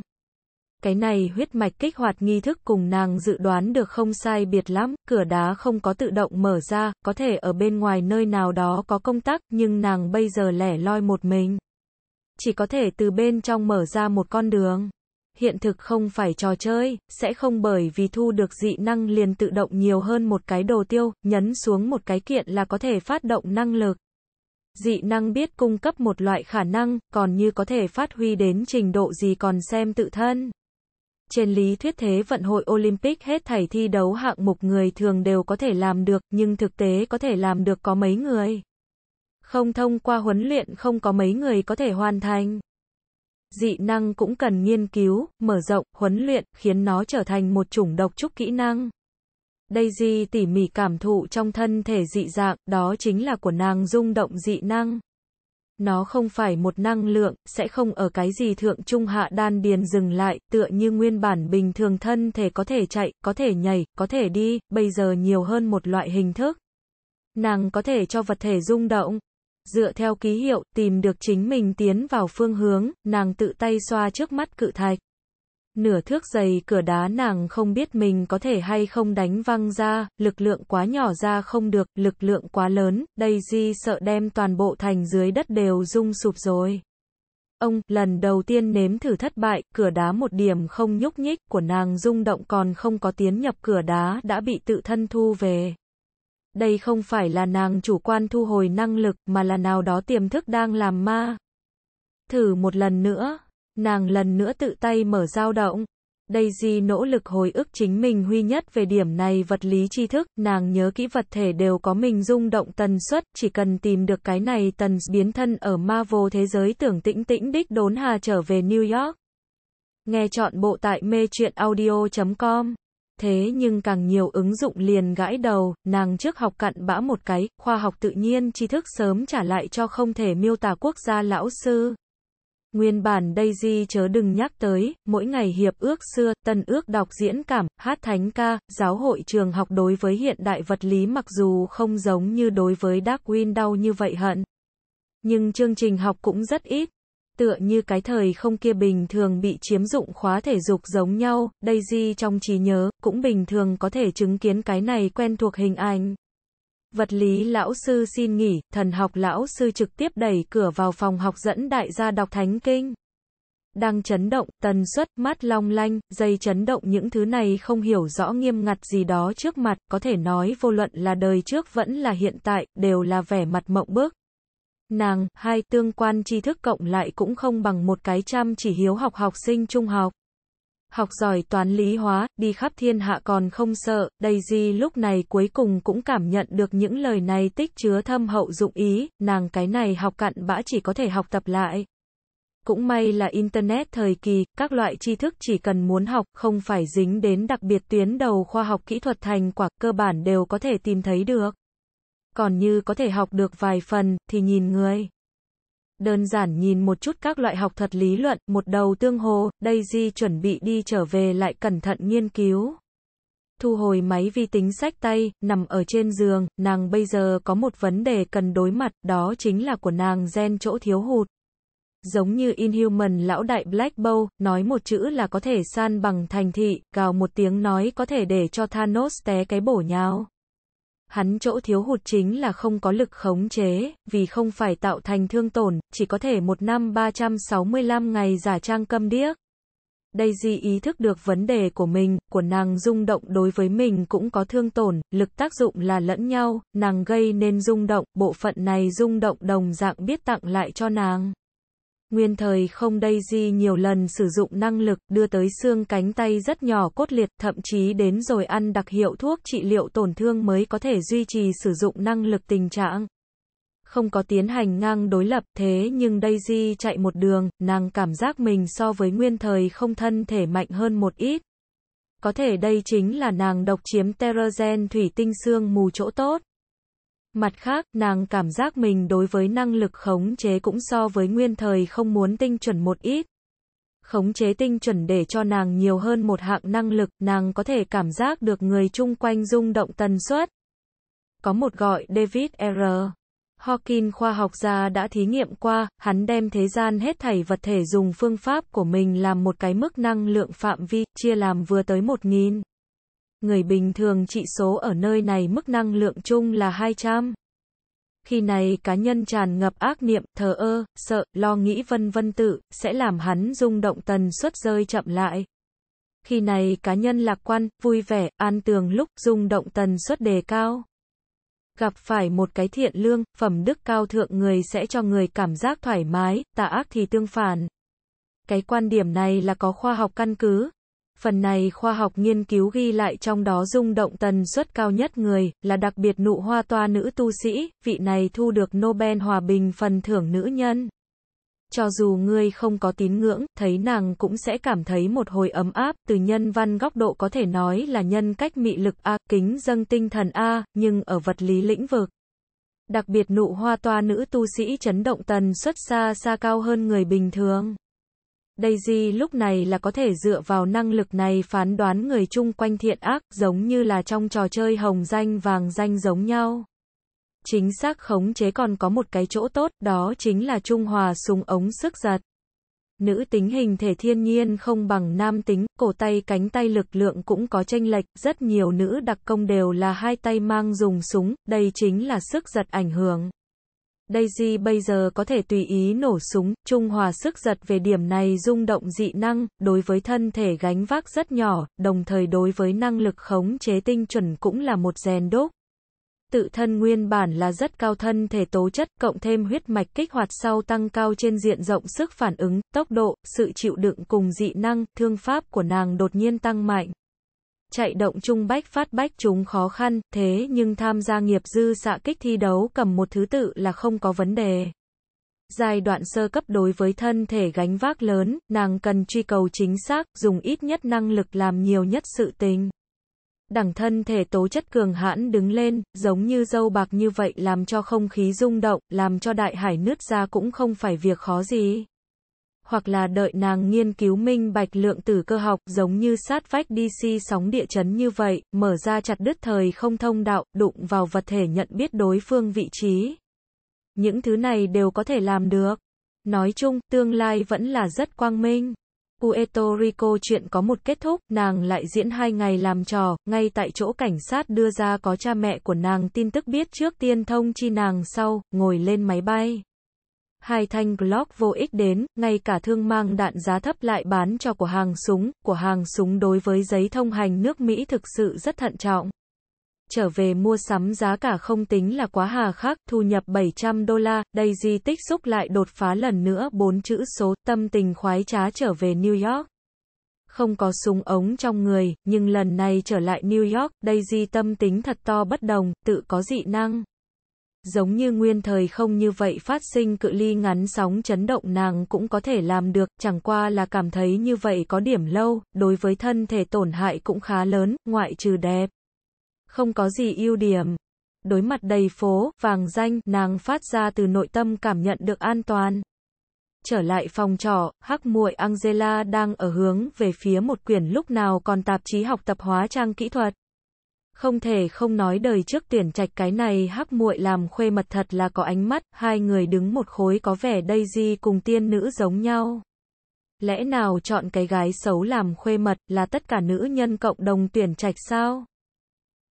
cái này huyết mạch kích hoạt nghi thức cùng nàng dự đoán được không sai biệt lắm, cửa đá không có tự động mở ra, có thể ở bên ngoài nơi nào đó có công tắc, nhưng nàng bây giờ lẻ loi một mình. Chỉ có thể từ bên trong mở ra một con đường. Hiện thực không phải trò chơi, sẽ không bởi vì thu được dị năng liền tự động nhiều hơn một cái đồ tiêu, nhấn xuống một cái kiện là có thể phát động năng lực. Dị năng biết cung cấp một loại khả năng, còn như có thể phát huy đến trình độ gì còn xem tự thân. Trên lý thuyết thế vận hội Olympic hết thảy thi đấu hạng mục người thường đều có thể làm được, nhưng thực tế có thể làm được có mấy người. Không thông qua huấn luyện không có mấy người có thể hoàn thành. Dị năng cũng cần nghiên cứu, mở rộng, huấn luyện, khiến nó trở thành một chủng độc trúc kỹ năng. Daisy tỉ mỉ cảm thụ trong thân thể dị dạng, đó chính là của nàng rung động dị năng. Nó không phải một năng lượng, sẽ không ở cái gì thượng trung hạ đan điền dừng lại, tựa như nguyên bản bình thường thân thể có thể chạy, có thể nhảy, có thể đi, bây giờ nhiều hơn một loại hình thức. Nàng có thể cho vật thể rung động, dựa theo ký hiệu, tìm được chính mình tiến vào phương hướng, nàng tự tay xoa trước mắt cự thạch. Nửa thước dày cửa đá nàng không biết mình có thể hay không đánh văng ra, lực lượng quá nhỏ ra không được, lực lượng quá lớn, đây Daisy sợ đem toàn bộ thành dưới đất đều rung sụp rồi. Ông, lần đầu tiên nếm thử thất bại, cửa đá một điểm không nhúc nhích, của nàng rung động còn không có tiến nhập cửa đá đã bị tự thân thu về. Đây không phải là nàng chủ quan thu hồi năng lực, mà là nào đó tiềm thức đang làm ma. Thử một lần nữa. Nàng lần nữa tự tay mở dao động. Daisy nỗ lực hồi ức chính mình huy nhất về điểm này vật lý tri thức, nàng nhớ kỹ vật thể đều có mình rung động tần suất, chỉ cần tìm được cái này tần biến thân ở Marvel thế giới tưởng tĩnh tĩnh đích đốn hà trở về New York. Nghe chọn bộ tại mê chuyện audio.com. Thế nhưng càng nhiều ứng dụng liền gãi đầu, nàng trước học cặn bã một cái, khoa học tự nhiên tri thức sớm trả lại cho không thể miêu tả quốc gia lão sư. Nguyên bản Daisy chớ đừng nhắc tới, mỗi ngày hiệp ước xưa, tân ước đọc diễn cảm, hát thánh ca, giáo hội trường học đối với hiện đại vật lý mặc dù không giống như đối với Darwin đau như vậy hận. Nhưng chương trình học cũng rất ít. Tựa như cái thời không kia bình thường bị chiếm dụng khóa thể dục giống nhau, Daisy trong trí nhớ, cũng bình thường có thể chứng kiến cái này quen thuộc hình ảnh. Vật lý lão sư xin nghỉ, thần học lão sư trực tiếp đẩy cửa vào phòng học dẫn đại gia đọc thánh kinh. Đang chấn động, tần suất, mắt long lanh, dây chấn động những thứ này không hiểu rõ nghiêm ngặt gì đó trước mặt, có thể nói vô luận là đời trước vẫn là hiện tại, đều là vẻ mặt mộng bước. Nàng, hai tương quan tri thức cộng lại cũng không bằng một cái chăm chỉ hiếu học học sinh trung học học giỏi toán lý hóa, đi khắp thiên hạ còn không sợ, Daisy lúc này cuối cùng cũng cảm nhận được những lời này tích chứa thâm hậu dụng ý, nàng cái này học cặn bã chỉ có thể học tập lại. Cũng may là Internet thời kỳ, các loại tri thức chỉ cần muốn học, không phải dính đến đặc biệt tuyến đầu khoa học kỹ thuật thành quả, cơ bản đều có thể tìm thấy được. Còn như có thể học được vài phần, thì nhìn người đơn giản nhìn một chút các loại học thuật lý luận, một đầu tương hồ, Daisy chuẩn bị đi trở về lại cẩn thận nghiên cứu. Thu hồi máy vi tính sách tay, nằm ở trên giường, nàng bây giờ có một vấn đề cần đối mặt, đó chính là của nàng gen chỗ thiếu hụt. Giống như Inhuman lão đại Black Bow, nói một chữ là có thể san bằng thành thị, gào một tiếng nói có thể để cho Thanos té cái bổ nhào hắn chỗ thiếu hụt chính là không có lực khống chế, vì không phải tạo thành thương tổn, chỉ có thể một năm 365 ngày giả trang câm điếc. Daisy ý thức được vấn đề của mình, của nàng rung động đối với mình cũng có thương tổn, lực tác dụng là lẫn nhau, nàng gây nên rung động, bộ phận này rung động đồng dạng biết tặng lại cho nàng nguyên thời không Daisy nhiều lần sử dụng năng lực đưa tới xương cánh tay rất nhỏ cốt liệt, thậm chí đến rồi ăn đặc hiệu thuốc trị liệu tổn thương mới có thể duy trì sử dụng năng lực tình trạng. Không có tiến hành ngang đối lập thế nhưng Daisy chạy một đường, nàng cảm giác mình so với nguyên thời không thân thể mạnh hơn một ít. Có thể đây chính là nàng độc chiếm Terrazen thủy tinh xương mù chỗ tốt. Mặt khác, nàng cảm giác mình đối với năng lực khống chế cũng so với nguyên thời không muốn tinh chuẩn một ít. Khống chế tinh chuẩn để cho nàng nhiều hơn một hạng năng lực, nàng có thể cảm giác được người chung quanh rung động tần suất. Có một gọi David R. Hawking khoa học gia đã thí nghiệm qua, hắn đem thế gian hết thảy vật thể dùng phương pháp của mình làm một cái mức năng lượng phạm vi, chia làm vừa tới một nghìn người bình thường trị số ở nơi này mức năng lượng chung là 200. Khi này cá nhân tràn ngập ác niệm, thờ ơ, sợ, lo nghĩ vân vân tự, sẽ làm hắn rung động tần suất rơi chậm lại. Khi này cá nhân lạc quan, vui vẻ, an tường lúc rung động tần suất đề cao. Gặp phải một cái thiện lương, phẩm đức cao thượng người sẽ cho người cảm giác thoải mái, tà ác thì tương phản. Cái quan điểm này là có khoa học căn cứ, Phần này khoa học nghiên cứu ghi lại trong đó rung động tần suất cao nhất người, là đặc biệt nụ hoa toa nữ tu sĩ, vị này thu được Nobel Hòa Bình phần thưởng nữ nhân. Cho dù ngươi không có tín ngưỡng, thấy nàng cũng sẽ cảm thấy một hồi ấm áp, từ nhân văn góc độ có thể nói là nhân cách mị lực A, kính dâng tinh thần A, nhưng ở vật lý lĩnh vực. Đặc biệt nụ hoa toa nữ tu sĩ chấn động tần suất xa xa cao hơn người bình thường. Daisy lúc này là có thể dựa vào năng lực này phán đoán người chung quanh thiện ác, giống như là trong trò chơi hồng danh vàng danh giống nhau. Chính xác khống chế còn có một cái chỗ tốt, đó chính là trung hòa súng ống sức giật. Nữ tính hình thể thiên nhiên không bằng nam tính, cổ tay cánh tay lực lượng cũng có tranh lệch, rất nhiều nữ đặc công đều là hai tay mang dùng súng, đây chính là sức giật ảnh hưởng. Daisy bây giờ có thể tùy ý nổ súng, Trung Hòa sức giật về điểm này rung động dị năng, đối với thân thể gánh vác rất nhỏ, đồng thời đối với năng lực khống chế tinh chuẩn cũng là một rèn đốt. Tự thân nguyên bản là rất cao thân thể tố chất, cộng thêm huyết mạch kích hoạt sau tăng cao trên diện rộng sức phản ứng, tốc độ, sự chịu đựng cùng dị năng, thương pháp của nàng đột nhiên tăng mạnh chạy động chung bách phát bách chúng khó khăn, thế nhưng tham gia nghiệp dư xạ kích thi đấu cầm một thứ tự là không có vấn đề. Giai đoạn sơ cấp đối với thân thể gánh vác lớn, nàng cần truy cầu chính xác, dùng ít nhất năng lực làm nhiều nhất sự tình. Đẳng thân thể tố chất cường hãn đứng lên, giống như dâu bạc như vậy làm cho không khí rung động, làm cho đại hải nứt ra cũng không phải việc khó gì hoặc là đợi nàng nghiên cứu minh bạch lượng tử cơ học, giống như sát vách DC sóng địa chấn như vậy, mở ra chặt đứt thời không thông đạo, đụng vào vật thể nhận biết đối phương vị trí. Những thứ này đều có thể làm được. Nói chung, tương lai vẫn là rất quang minh. Puerto Rico chuyện có một kết thúc, nàng lại diễn hai ngày làm trò, ngay tại chỗ cảnh sát đưa ra có cha mẹ của nàng tin tức biết trước tiên thông chi nàng sau, ngồi lên máy bay hai thanh Glock vô ích đến, ngay cả thương mang đạn giá thấp lại bán cho của hàng súng, của hàng súng đối với giấy thông hành nước Mỹ thực sự rất thận trọng. Trở về mua sắm giá cả không tính là quá hà khắc, thu nhập 700 đô la, đây di tích xúc lại đột phá lần nữa bốn chữ số, tâm tình khoái trá trở về New York không có súng ống trong người, nhưng lần này trở lại New York, đây di tâm tính thật to bất đồng, tự có dị năng giống như nguyên thời không như vậy phát sinh cự ly ngắn sóng chấn động nàng cũng có thể làm được, chẳng qua là cảm thấy như vậy có điểm lâu, đối với thân thể tổn hại cũng khá lớn, ngoại trừ đẹp. Không có gì ưu điểm. Đối mặt đầy phố, vàng danh, nàng phát ra từ nội tâm cảm nhận được an toàn. Trở lại phòng trọ, hắc muội Angela đang ở hướng về phía một quyển lúc nào còn tạp chí học tập hóa trang kỹ thuật. Không thể không nói đời trước tiền trạch cái này hắc muội làm khuê mật thật là có ánh mắt, hai người đứng một khối có vẻ đây di cùng tiên nữ giống nhau. Lẽ nào chọn cái gái xấu làm khuê mật là tất cả nữ nhân cộng đồng tuyển trạch sao?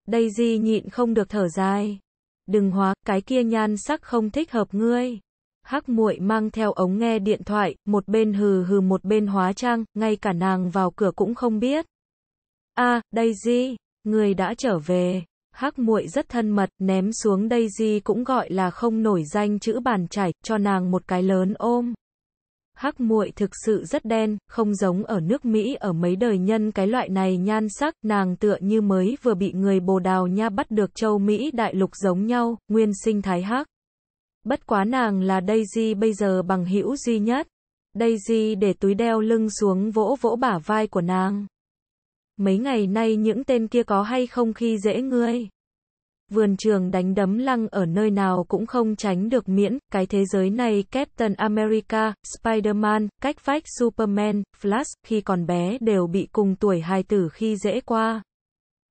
đây di nhịn không được thở dài. Đừng hóa, cái kia nhan sắc không thích hợp ngươi. Hắc muội mang theo ống nghe điện thoại, một bên hừ hừ một bên hóa trang, ngay cả nàng vào cửa cũng không biết. A, đây di Người đã trở về. Hắc muội rất thân mật, ném xuống đây di cũng gọi là không nổi danh chữ bàn chải, cho nàng một cái lớn ôm. Hắc muội thực sự rất đen, không giống ở nước Mỹ ở mấy đời nhân cái loại này nhan sắc, nàng tựa như mới vừa bị người Bồ Đào Nha bắt được châu Mỹ đại lục giống nhau, nguyên sinh thái hắc. Bất quá nàng là Daisy bây giờ bằng hữu duy nhất. Daisy để túi đeo lưng xuống vỗ vỗ bả vai của nàng. Mấy ngày nay những tên kia có hay không khi dễ ngươi? Vườn trường đánh đấm lăng ở nơi nào cũng không tránh được miễn, cái thế giới này Captain America, Spider-Man, cách phách Superman, Flash, khi còn bé đều bị cùng tuổi hài tử khi dễ qua.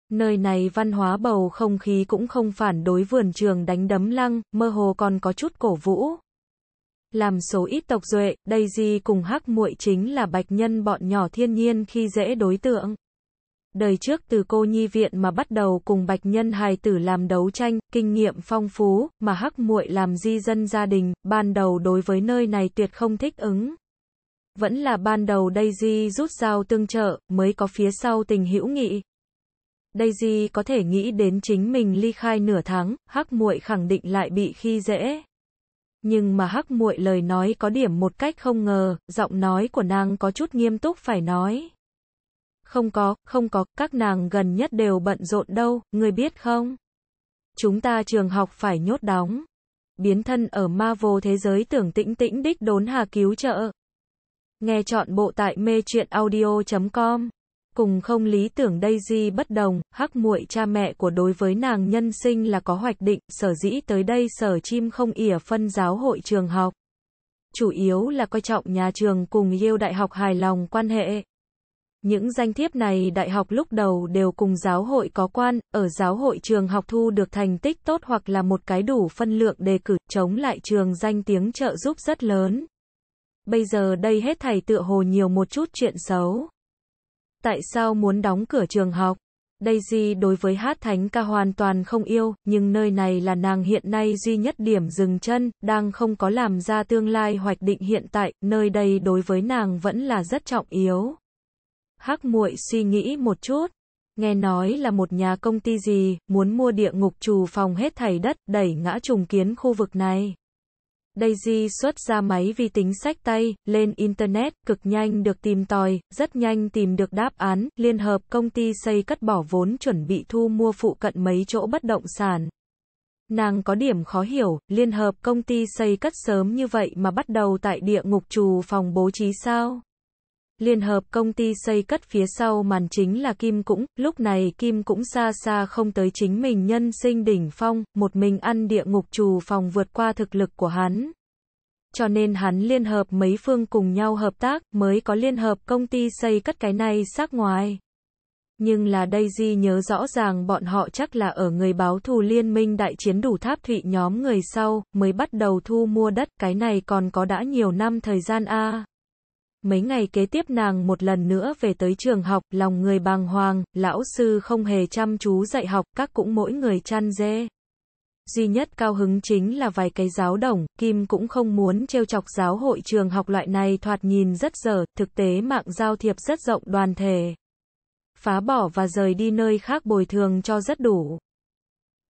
Nơi này văn hóa bầu không khí cũng không phản đối vườn trường đánh đấm lăng, mơ hồ còn có chút cổ vũ. Làm số ít tộc duệ, Daisy cùng hắc muội chính là bạch nhân bọn nhỏ thiên nhiên khi dễ đối tượng đời trước từ cô nhi viện mà bắt đầu cùng bạch nhân hài tử làm đấu tranh, kinh nghiệm phong phú, mà hắc muội làm di dân gia đình, ban đầu đối với nơi này tuyệt không thích ứng. Vẫn là ban đầu Daisy rút dao tương trợ, mới có phía sau tình hữu nghị. Daisy có thể nghĩ đến chính mình ly khai nửa tháng, hắc muội khẳng định lại bị khi dễ. Nhưng mà hắc muội lời nói có điểm một cách không ngờ, giọng nói của nàng có chút nghiêm túc phải nói. Không có, không có, các nàng gần nhất đều bận rộn đâu, người biết không? Chúng ta trường học phải nhốt đóng. Biến thân ở ma vô thế giới tưởng tĩnh tĩnh đích đốn hà cứu trợ. Nghe chọn bộ tại mê truyện audio.com. Cùng không lý tưởng Daisy bất đồng, hắc muội cha mẹ của đối với nàng nhân sinh là có hoạch định, sở dĩ tới đây sở chim không ỉa phân giáo hội trường học. Chủ yếu là coi trọng nhà trường cùng yêu đại học hài lòng quan hệ. Những danh thiếp này đại học lúc đầu đều cùng giáo hội có quan, ở giáo hội trường học thu được thành tích tốt hoặc là một cái đủ phân lượng đề cử, chống lại trường danh tiếng trợ giúp rất lớn. Bây giờ đây hết thầy tựa hồ nhiều một chút chuyện xấu. Tại sao muốn đóng cửa trường học? Daisy đối với hát thánh ca hoàn toàn không yêu, nhưng nơi này là nàng hiện nay duy nhất điểm dừng chân, đang không có làm ra tương lai hoạch định hiện tại, nơi đây đối với nàng vẫn là rất trọng yếu. Hắc muội suy nghĩ một chút, nghe nói là một nhà công ty gì, muốn mua địa ngục trù phòng hết thảy đất, đẩy ngã trùng kiến khu vực này. Daisy xuất ra máy vi tính sách tay, lên Internet, cực nhanh được tìm tòi, rất nhanh tìm được đáp án, liên hợp công ty xây cất bỏ vốn chuẩn bị thu mua phụ cận mấy chỗ bất động sản. Nàng có điểm khó hiểu, liên hợp công ty xây cất sớm như vậy mà bắt đầu tại địa ngục trù phòng bố trí sao? Liên hợp công ty xây cất phía sau màn chính là Kim Cũng, lúc này Kim Cũng xa xa không tới chính mình nhân sinh đỉnh phong, một mình ăn địa ngục trù phòng vượt qua thực lực của hắn. Cho nên hắn liên hợp mấy phương cùng nhau hợp tác mới có liên hợp công ty xây cất cái này xác ngoài. Nhưng là đây di nhớ rõ ràng bọn họ chắc là ở người báo thù liên minh đại chiến đủ tháp thụy nhóm người sau mới bắt đầu thu mua đất cái này còn có đã nhiều năm thời gian a Mấy ngày kế tiếp nàng một lần nữa về tới trường học, lòng người bàng hoàng, lão sư không hề chăm chú dạy học, các cũng mỗi người chăn dê. Duy nhất cao hứng chính là vài cái giáo đồng, Kim cũng không muốn trêu chọc giáo hội trường học loại này thoạt nhìn rất dở, thực tế mạng giao thiệp rất rộng đoàn thể. Phá bỏ và rời đi nơi khác bồi thường cho rất đủ.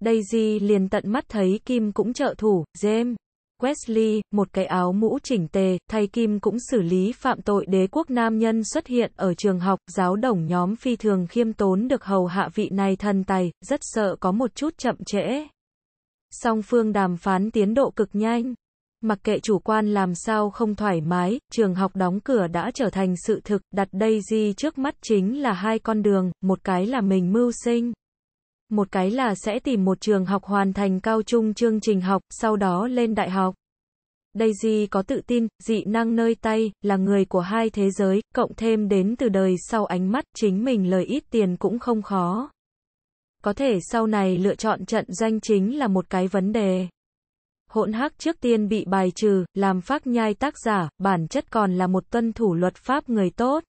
Daisy liền tận mắt thấy Kim cũng trợ thủ, James. Wesley, một cái áo mũ chỉnh tề, thay kim cũng xử lý phạm tội đế quốc nam nhân xuất hiện ở trường học, giáo đồng nhóm phi thường khiêm tốn được hầu hạ vị này thần tài, rất sợ có một chút chậm trễ. Song phương đàm phán tiến độ cực nhanh. Mặc kệ chủ quan làm sao không thoải mái, trường học đóng cửa đã trở thành sự thực, đặt Daisy trước mắt chính là hai con đường, một cái là mình mưu sinh một cái là sẽ tìm một trường học hoàn thành cao trung chương trình học, sau đó lên đại học. Daisy có tự tin, dị năng nơi tay, là người của hai thế giới, cộng thêm đến từ đời sau ánh mắt, chính mình lời ít tiền cũng không khó. Có thể sau này lựa chọn trận danh chính là một cái vấn đề. Hỗn hắc trước tiên bị bài trừ, làm phát nhai tác giả, bản chất còn là một tuân thủ luật pháp người tốt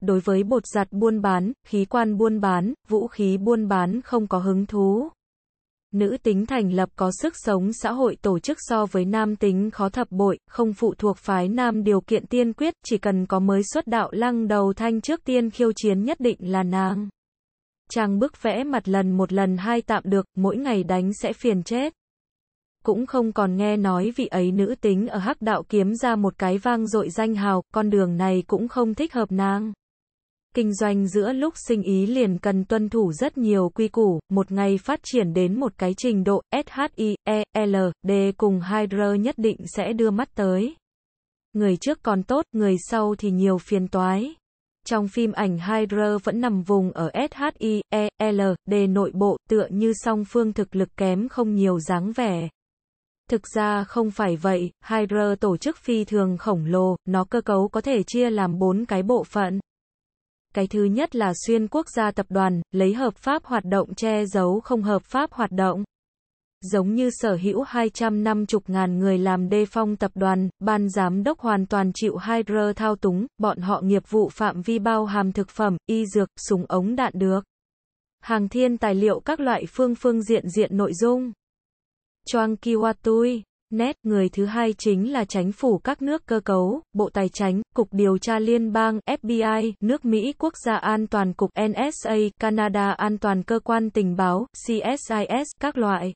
đối với bột giặt buôn bán, khí quan buôn bán, vũ khí buôn bán không có hứng thú. Nữ tính thành lập có sức sống xã hội tổ chức so với nam tính khó thập bội, không phụ thuộc phái nam điều kiện tiên quyết, chỉ cần có mới xuất đạo lăng đầu thanh trước tiên khiêu chiến nhất định là nàng. trang bức vẽ mặt lần một lần hai tạm được, mỗi ngày đánh sẽ phiền chết cũng không còn nghe nói vị ấy nữ tính ở hắc đạo kiếm ra một cái vang dội danh hào, con đường này cũng không thích hợp nàng. Kinh doanh giữa lúc sinh ý liền cần tuân thủ rất nhiều quy củ, một ngày phát triển đến một cái trình độ SHI, E, cùng Hydra nhất định sẽ đưa mắt tới. Người trước còn tốt, người sau thì nhiều phiền toái. Trong phim ảnh Hydra vẫn nằm vùng ở SHI, E, nội bộ, tựa như song phương thực lực kém không nhiều dáng vẻ. Thực ra không phải vậy, Hydra tổ chức phi thường khổng lồ, nó cơ cấu có thể chia làm 4 cái bộ phận. Cái thứ nhất là xuyên quốc gia tập đoàn, lấy hợp pháp hoạt động che giấu không hợp pháp hoạt động. Giống như sở hữu 250 ngàn người làm đê phong tập đoàn, ban giám đốc hoàn toàn chịu Hydra thao túng, bọn họ nghiệp vụ phạm vi bao hàm thực phẩm, y dược, súng ống đạn được. Hàng thiên tài liệu các loại phương phương diện diện nội dung. Choang tui Nét người thứ hai chính là chính phủ các nước cơ cấu, Bộ Tài chính, Cục Điều tra Liên bang, FBI, nước Mỹ Quốc gia An toàn Cục NSA, Canada An toàn Cơ quan Tình báo, CSIS, các loại.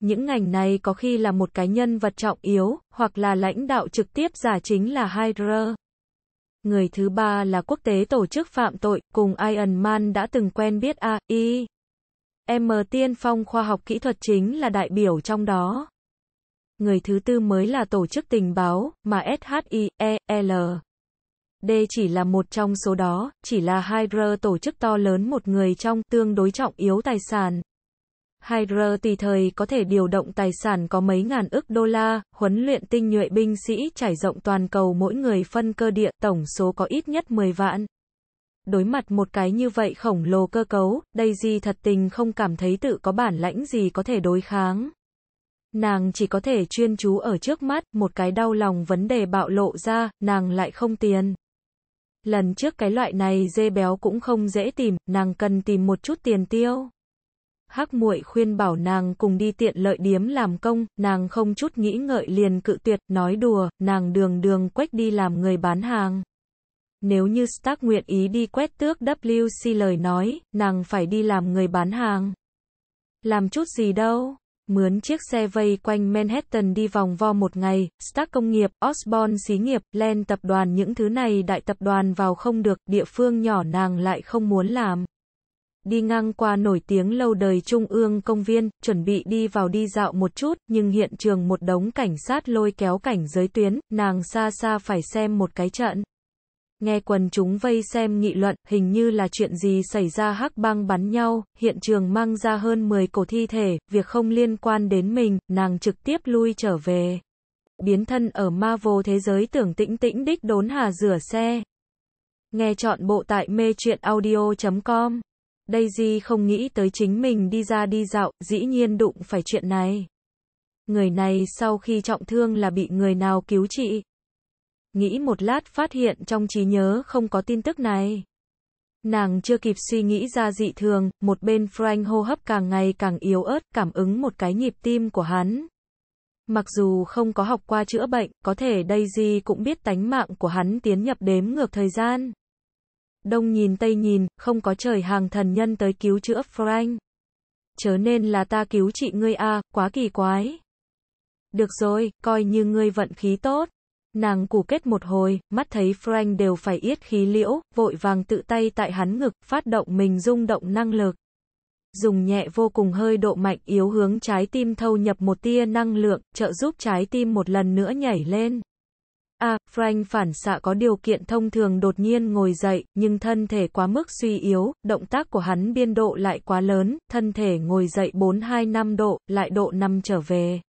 Những ngành này có khi là một cá nhân vật trọng yếu, hoặc là lãnh đạo trực tiếp giả chính là Hydra. Người thứ ba là quốc tế tổ chức phạm tội, cùng Iron Man đã từng quen biết AI. M tiên phong khoa học kỹ thuật chính là đại biểu trong đó người thứ tư mới là tổ chức tình báo, mà SHIEL. D chỉ là một trong số đó, chỉ là Hydra tổ chức to lớn một người trong tương đối trọng yếu tài sản. Hydra tùy thời có thể điều động tài sản có mấy ngàn ức đô la, huấn luyện tinh nhuệ binh sĩ trải rộng toàn cầu mỗi người phân cơ địa, tổng số có ít nhất 10 vạn. Đối mặt một cái như vậy khổng lồ cơ cấu, Daisy thật tình không cảm thấy tự có bản lãnh gì có thể đối kháng nàng chỉ có thể chuyên chú ở trước mắt, một cái đau lòng vấn đề bạo lộ ra, nàng lại không tiền. Lần trước cái loại này dê béo cũng không dễ tìm, nàng cần tìm một chút tiền tiêu. Hắc muội khuyên bảo nàng cùng đi tiện lợi điếm làm công, nàng không chút nghĩ ngợi liền cự tuyệt, nói đùa, nàng đường đường quách đi làm người bán hàng. Nếu như Stark nguyện ý đi quét tước WC lời nói, nàng phải đi làm người bán hàng. Làm chút gì đâu mướn chiếc xe vây quanh Manhattan đi vòng vo một ngày, Stark công nghiệp, Osborne xí nghiệp, Len tập đoàn những thứ này đại tập đoàn vào không được, địa phương nhỏ nàng lại không muốn làm. Đi ngang qua nổi tiếng lâu đời trung ương công viên, chuẩn bị đi vào đi dạo một chút, nhưng hiện trường một đống cảnh sát lôi kéo cảnh giới tuyến, nàng xa xa phải xem một cái trận. Nghe quần chúng vây xem nghị luận, hình như là chuyện gì xảy ra hắc băng bắn nhau, hiện trường mang ra hơn 10 cổ thi thể, việc không liên quan đến mình, nàng trực tiếp lui trở về. Biến thân ở Marvel thế giới tưởng tĩnh tĩnh đích đốn hà rửa xe. Nghe chọn bộ tại mê truyện audio.com. đây gì không nghĩ tới chính mình đi ra đi dạo, dĩ nhiên đụng phải chuyện này. Người này sau khi trọng thương là bị người nào cứu trị? nghĩ một lát phát hiện trong trí nhớ không có tin tức này. Nàng chưa kịp suy nghĩ ra dị thường, một bên Frank hô hấp càng ngày càng yếu ớt, cảm ứng một cái nhịp tim của hắn. Mặc dù không có học qua chữa bệnh, có thể Daisy cũng biết tánh mạng của hắn tiến nhập đếm ngược thời gian. Đông nhìn Tây nhìn, không có trời hàng thần nhân tới cứu chữa Frank. Chớ nên là ta cứu chị ngươi a, à, quá kỳ quái. Được rồi, coi như ngươi vận khí tốt. Nàng củ kết một hồi, mắt thấy Frank đều phải yết khí liễu, vội vàng tự tay tại hắn ngực, phát động mình rung động năng lực. Dùng nhẹ vô cùng hơi độ mạnh yếu hướng trái tim thâu nhập một tia năng lượng, trợ giúp trái tim một lần nữa nhảy lên. À, Frank phản xạ có điều kiện thông thường đột nhiên ngồi dậy, nhưng thân thể quá mức suy yếu, động tác của hắn biên độ lại quá lớn, thân thể ngồi dậy 4-2 năm độ, lại độ năm trở về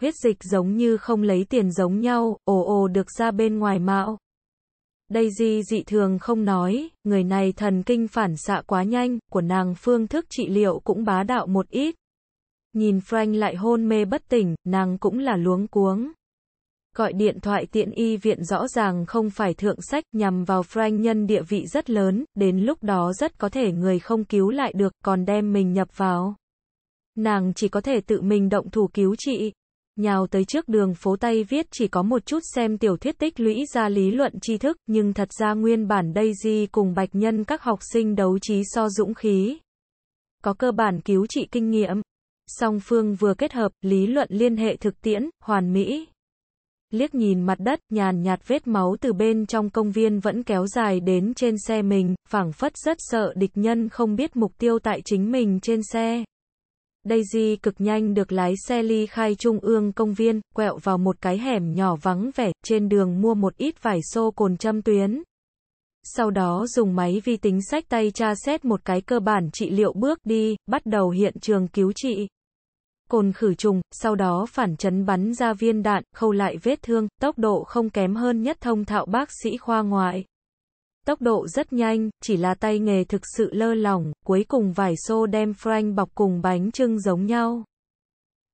huyết dịch giống như không lấy tiền giống nhau, ồ ồ được ra bên ngoài mạo. Daisy dị thường không nói, người này thần kinh phản xạ quá nhanh, của nàng phương thức trị liệu cũng bá đạo một ít. Nhìn Frank lại hôn mê bất tỉnh, nàng cũng là luống cuống. Gọi điện thoại tiện y viện rõ ràng không phải thượng sách nhằm vào Frank nhân địa vị rất lớn, đến lúc đó rất có thể người không cứu lại được còn đem mình nhập vào. Nàng chỉ có thể tự mình động thủ cứu trị, nhào tới trước đường phố tay viết chỉ có một chút xem tiểu thuyết tích lũy ra lý luận tri thức, nhưng thật ra nguyên bản Daisy cùng Bạch Nhân các học sinh đấu trí so dũng khí. Có cơ bản cứu trị kinh nghiệm, song phương vừa kết hợp, lý luận liên hệ thực tiễn, hoàn mỹ. Liếc nhìn mặt đất, nhàn nhạt vết máu từ bên trong công viên vẫn kéo dài đến trên xe mình, phảng phất rất sợ địch nhân không biết mục tiêu tại chính mình trên xe. Daisy cực nhanh được lái xe ly khai trung ương công viên, quẹo vào một cái hẻm nhỏ vắng vẻ, trên đường mua một ít vải xô cồn châm tuyến. Sau đó dùng máy vi tính sách tay tra xét một cái cơ bản trị liệu bước đi, bắt đầu hiện trường cứu trị. Cồn khử trùng, sau đó phản chấn bắn ra viên đạn, khâu lại vết thương, tốc độ không kém hơn nhất thông thạo bác sĩ khoa ngoại. Tốc độ rất nhanh, chỉ là tay nghề thực sự lơ lỏng, cuối cùng vải xô đem Frank bọc cùng bánh trưng giống nhau.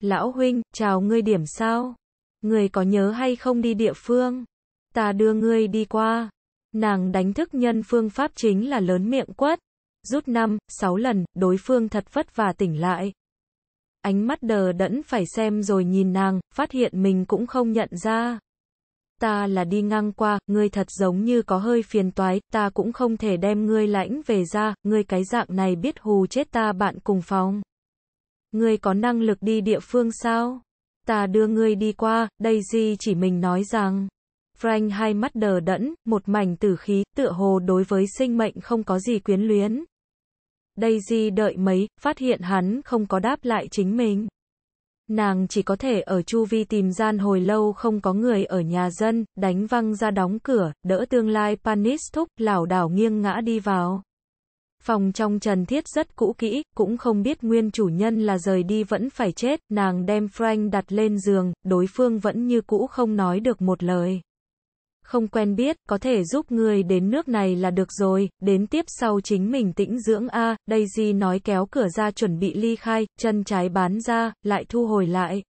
Lão huynh, chào ngươi điểm sao? người có nhớ hay không đi địa phương? Ta đưa ngươi đi qua. Nàng đánh thức nhân phương pháp chính là lớn miệng quất Rút năm, sáu lần, đối phương thật vất vả tỉnh lại. Ánh mắt đờ đẫn phải xem rồi nhìn nàng, phát hiện mình cũng không nhận ra ta là đi ngang qua, ngươi thật giống như có hơi phiền toái, ta cũng không thể đem ngươi lãnh về ra, ngươi cái dạng này biết hù chết ta bạn cùng phòng. Ngươi có năng lực đi địa phương sao? Ta đưa ngươi đi qua, Daisy chỉ mình nói rằng. Frank hai mắt đờ đẫn, một mảnh tử khí, tựa hồ đối với sinh mệnh không có gì quyến luyến. Daisy đợi mấy, phát hiện hắn không có đáp lại chính mình. Nàng chỉ có thể ở chu vi tìm gian hồi lâu không có người ở nhà dân, đánh văng ra đóng cửa, đỡ tương lai Panis thúc, lảo đảo nghiêng ngã đi vào. Phòng trong trần thiết rất cũ kỹ, cũng không biết nguyên chủ nhân là rời đi vẫn phải chết, nàng đem Frank đặt lên giường, đối phương vẫn như cũ không nói được một lời không quen biết, có thể giúp người đến nước này là được rồi, đến tiếp sau chính mình tĩnh dưỡng a, à, Daisy nói kéo cửa ra chuẩn bị ly khai, chân trái bán ra, lại thu hồi lại.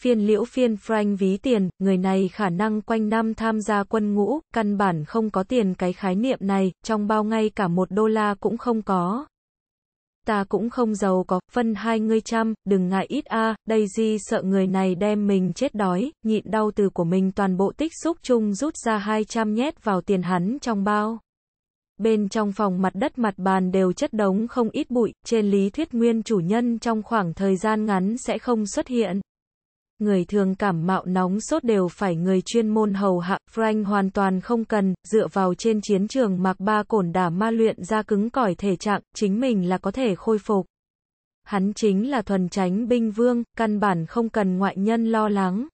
Phiên liễu phiên Frank ví tiền, người này khả năng quanh năm tham gia quân ngũ, căn bản không có tiền cái khái niệm này, trong bao ngay cả một đô la cũng không có ta cũng không giàu có, phân hai ngươi trăm, đừng ngại ít a, à, Daisy sợ người này đem mình chết đói, nhịn đau từ của mình toàn bộ tích xúc chung rút ra 200 nhét vào tiền hắn trong bao. Bên trong phòng mặt đất mặt bàn đều chất đống không ít bụi, trên lý thuyết nguyên chủ nhân trong khoảng thời gian ngắn sẽ không xuất hiện người thường cảm mạo nóng sốt đều phải người chuyên môn hầu hạ, Frank hoàn toàn không cần, dựa vào trên chiến trường mạc ba cổn đả ma luyện ra cứng cỏi thể trạng, chính mình là có thể khôi phục. Hắn chính là thuần tránh binh vương, căn bản không cần ngoại nhân lo lắng.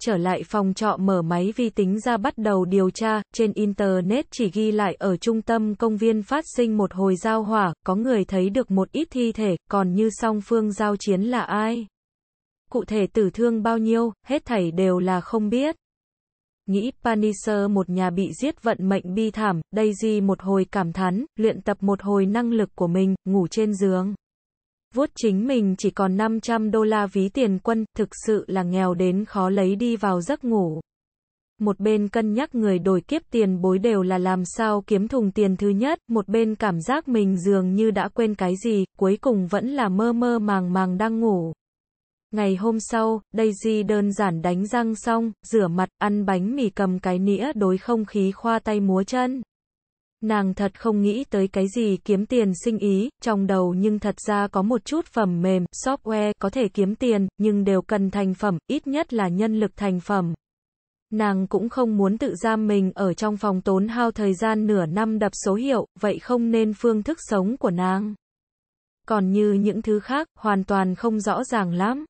Trở lại phòng trọ mở máy vi tính ra bắt đầu điều tra, trên Internet chỉ ghi lại ở trung tâm công viên phát sinh một hồi giao hỏa, có người thấy được một ít thi thể, còn như song phương giao chiến là ai? cụ thể tử thương bao nhiêu, hết thảy đều là không biết. Nghĩ Panisher một nhà bị giết vận mệnh bi thảm, Daisy một hồi cảm thán, luyện tập một hồi năng lực của mình, ngủ trên giường. Vuốt chính mình chỉ còn 500 đô la ví tiền quân, thực sự là nghèo đến khó lấy đi vào giấc ngủ. Một bên cân nhắc người đổi kiếp tiền bối đều là làm sao kiếm thùng tiền thứ nhất, một bên cảm giác mình dường như đã quên cái gì, cuối cùng vẫn là mơ mơ màng màng đang ngủ. Ngày hôm sau, Daisy đơn giản đánh răng xong, rửa mặt, ăn bánh mì cầm cái nĩa đối không khí khoa tay múa chân. Nàng thật không nghĩ tới cái gì kiếm tiền sinh ý, trong đầu nhưng thật ra có một chút phẩm mềm, software có thể kiếm tiền, nhưng đều cần thành phẩm, ít nhất là nhân lực thành phẩm. Nàng cũng không muốn tự giam mình ở trong phòng tốn hao thời gian nửa năm đập số hiệu, vậy không nên phương thức sống của nàng. Còn như những thứ khác, hoàn toàn không rõ ràng lắm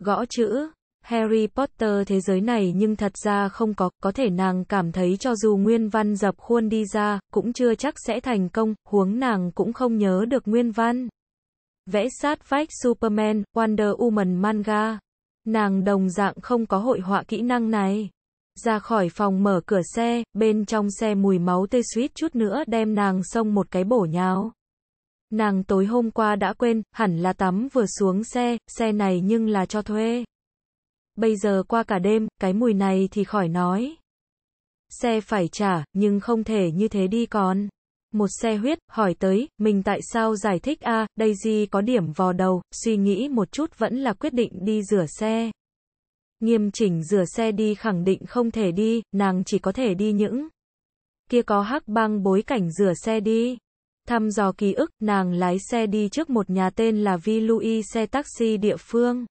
gõ chữ. Harry Potter thế giới này nhưng thật ra không có, có thể nàng cảm thấy cho dù nguyên văn dập khuôn đi ra, cũng chưa chắc sẽ thành công, huống nàng cũng không nhớ được nguyên văn. Vẽ sát vách Superman, Wonder Woman manga. Nàng đồng dạng không có hội họa kỹ năng này. Ra khỏi phòng mở cửa xe, bên trong xe mùi máu tê suýt chút nữa đem nàng xông một cái bổ nhào. Nàng tối hôm qua đã quên, hẳn là tắm vừa xuống xe, xe này nhưng là cho thuê. Bây giờ qua cả đêm, cái mùi này thì khỏi nói. Xe phải trả, nhưng không thể như thế đi còn. Một xe huyết, hỏi tới, mình tại sao giải thích a à, đây gì có điểm vò đầu, suy nghĩ một chút vẫn là quyết định đi rửa xe. Nghiêm chỉnh rửa xe đi khẳng định không thể đi, nàng chỉ có thể đi những kia có hắc băng bối cảnh rửa xe đi. Thăm dò ký ức, nàng lái xe đi trước một nhà tên là Vi Louis xe taxi địa phương.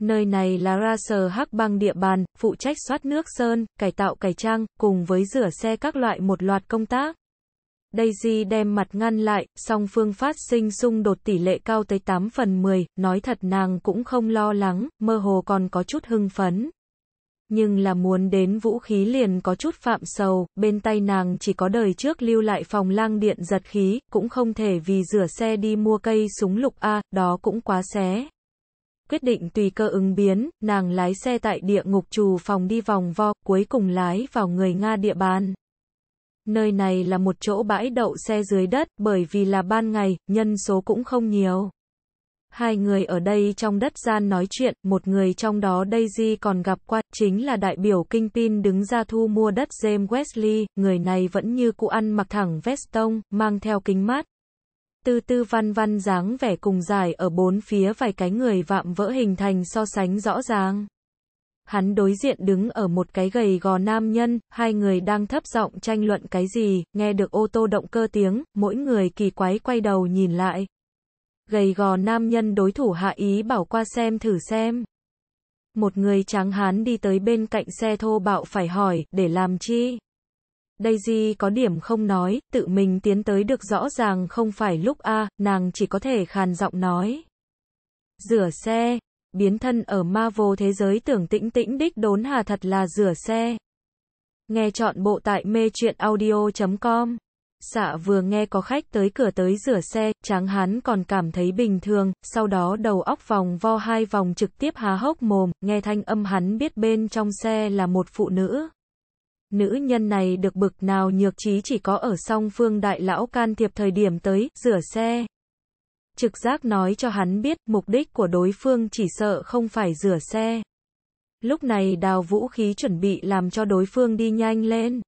Nơi này là Racer Hắc Bang địa bàn, phụ trách soát nước sơn, cải tạo cải trang, cùng với rửa xe các loại một loạt công tác. Daisy đem mặt ngăn lại, song phương phát sinh xung đột tỷ lệ cao tới 8 phần 10, nói thật nàng cũng không lo lắng, mơ hồ còn có chút hưng phấn nhưng là muốn đến vũ khí liền có chút phạm sầu, bên tay nàng chỉ có đời trước lưu lại phòng lang điện giật khí, cũng không thể vì rửa xe đi mua cây súng lục A, đó cũng quá xé. Quyết định tùy cơ ứng biến, nàng lái xe tại địa ngục trù phòng đi vòng vo, cuối cùng lái vào người Nga địa bàn. Nơi này là một chỗ bãi đậu xe dưới đất, bởi vì là ban ngày, nhân số cũng không nhiều. Hai người ở đây trong đất gian nói chuyện, một người trong đó Daisy còn gặp qua, chính là đại biểu kinh tin đứng ra thu mua đất James Wesley, người này vẫn như cụ ăn mặc thẳng veston mang theo kính mát. Tư tư văn văn dáng vẻ cùng dài ở bốn phía vài cái người vạm vỡ hình thành so sánh rõ ràng. Hắn đối diện đứng ở một cái gầy gò nam nhân, hai người đang thấp giọng tranh luận cái gì, nghe được ô tô động cơ tiếng, mỗi người kỳ quái quay đầu nhìn lại gầy gò nam nhân đối thủ hạ ý bảo qua xem thử xem. Một người tráng hán đi tới bên cạnh xe thô bạo phải hỏi, để làm chi? Daisy có điểm không nói, tự mình tiến tới được rõ ràng không phải lúc A, nàng chỉ có thể khàn giọng nói. Rửa xe, biến thân ở Marvel thế giới tưởng tĩnh tĩnh đích đốn hà thật là rửa xe. Nghe chọn bộ tại mê audio.com Xạ vừa nghe có khách tới cửa tới rửa xe, tráng hán còn cảm thấy bình thường, sau đó đầu óc vòng vo hai vòng trực tiếp há hốc mồm, nghe thanh âm hắn biết bên trong xe là một phụ nữ. Nữ nhân này được bực nào nhược trí chỉ có ở song phương đại lão can thiệp thời điểm tới, rửa xe. Trực giác nói cho hắn biết, mục đích của đối phương chỉ sợ không phải rửa xe. Lúc này đào vũ khí chuẩn bị làm cho đối phương đi nhanh lên.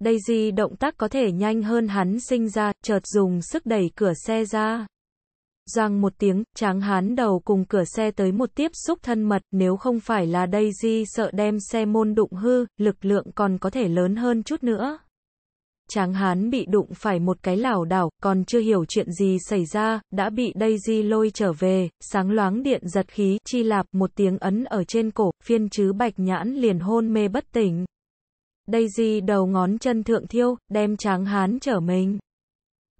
Daisy động tác có thể nhanh hơn hắn sinh ra, chợt dùng sức đẩy cửa xe ra. Giang một tiếng, tráng hán đầu cùng cửa xe tới một tiếp xúc thân mật, nếu không phải là Daisy sợ đem xe môn đụng hư, lực lượng còn có thể lớn hơn chút nữa. Tráng hán bị đụng phải một cái lảo đảo, còn chưa hiểu chuyện gì xảy ra, đã bị Daisy lôi trở về, sáng loáng điện giật khí, chi lạp một tiếng ấn ở trên cổ, phiên chứ bạch nhãn liền hôn mê bất tỉnh đây gì đầu ngón chân thượng thiêu, đem tráng hán trở mình.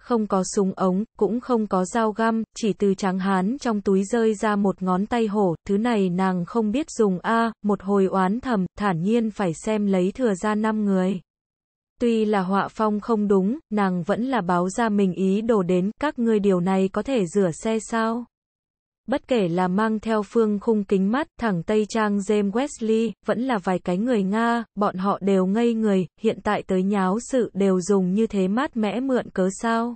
Không có súng ống, cũng không có dao găm, chỉ từ tráng hán trong túi rơi ra một ngón tay hổ, thứ này nàng không biết dùng a, à, một hồi oán thầm, thản nhiên phải xem lấy thừa ra năm người. Tuy là họa phong không đúng, nàng vẫn là báo ra mình ý đồ đến, các ngươi điều này có thể rửa xe sao? bất kể là mang theo phương khung kính mắt, thẳng Tây Trang James Wesley, vẫn là vài cái người Nga, bọn họ đều ngây người, hiện tại tới nháo sự đều dùng như thế mát mẽ mượn cớ sao.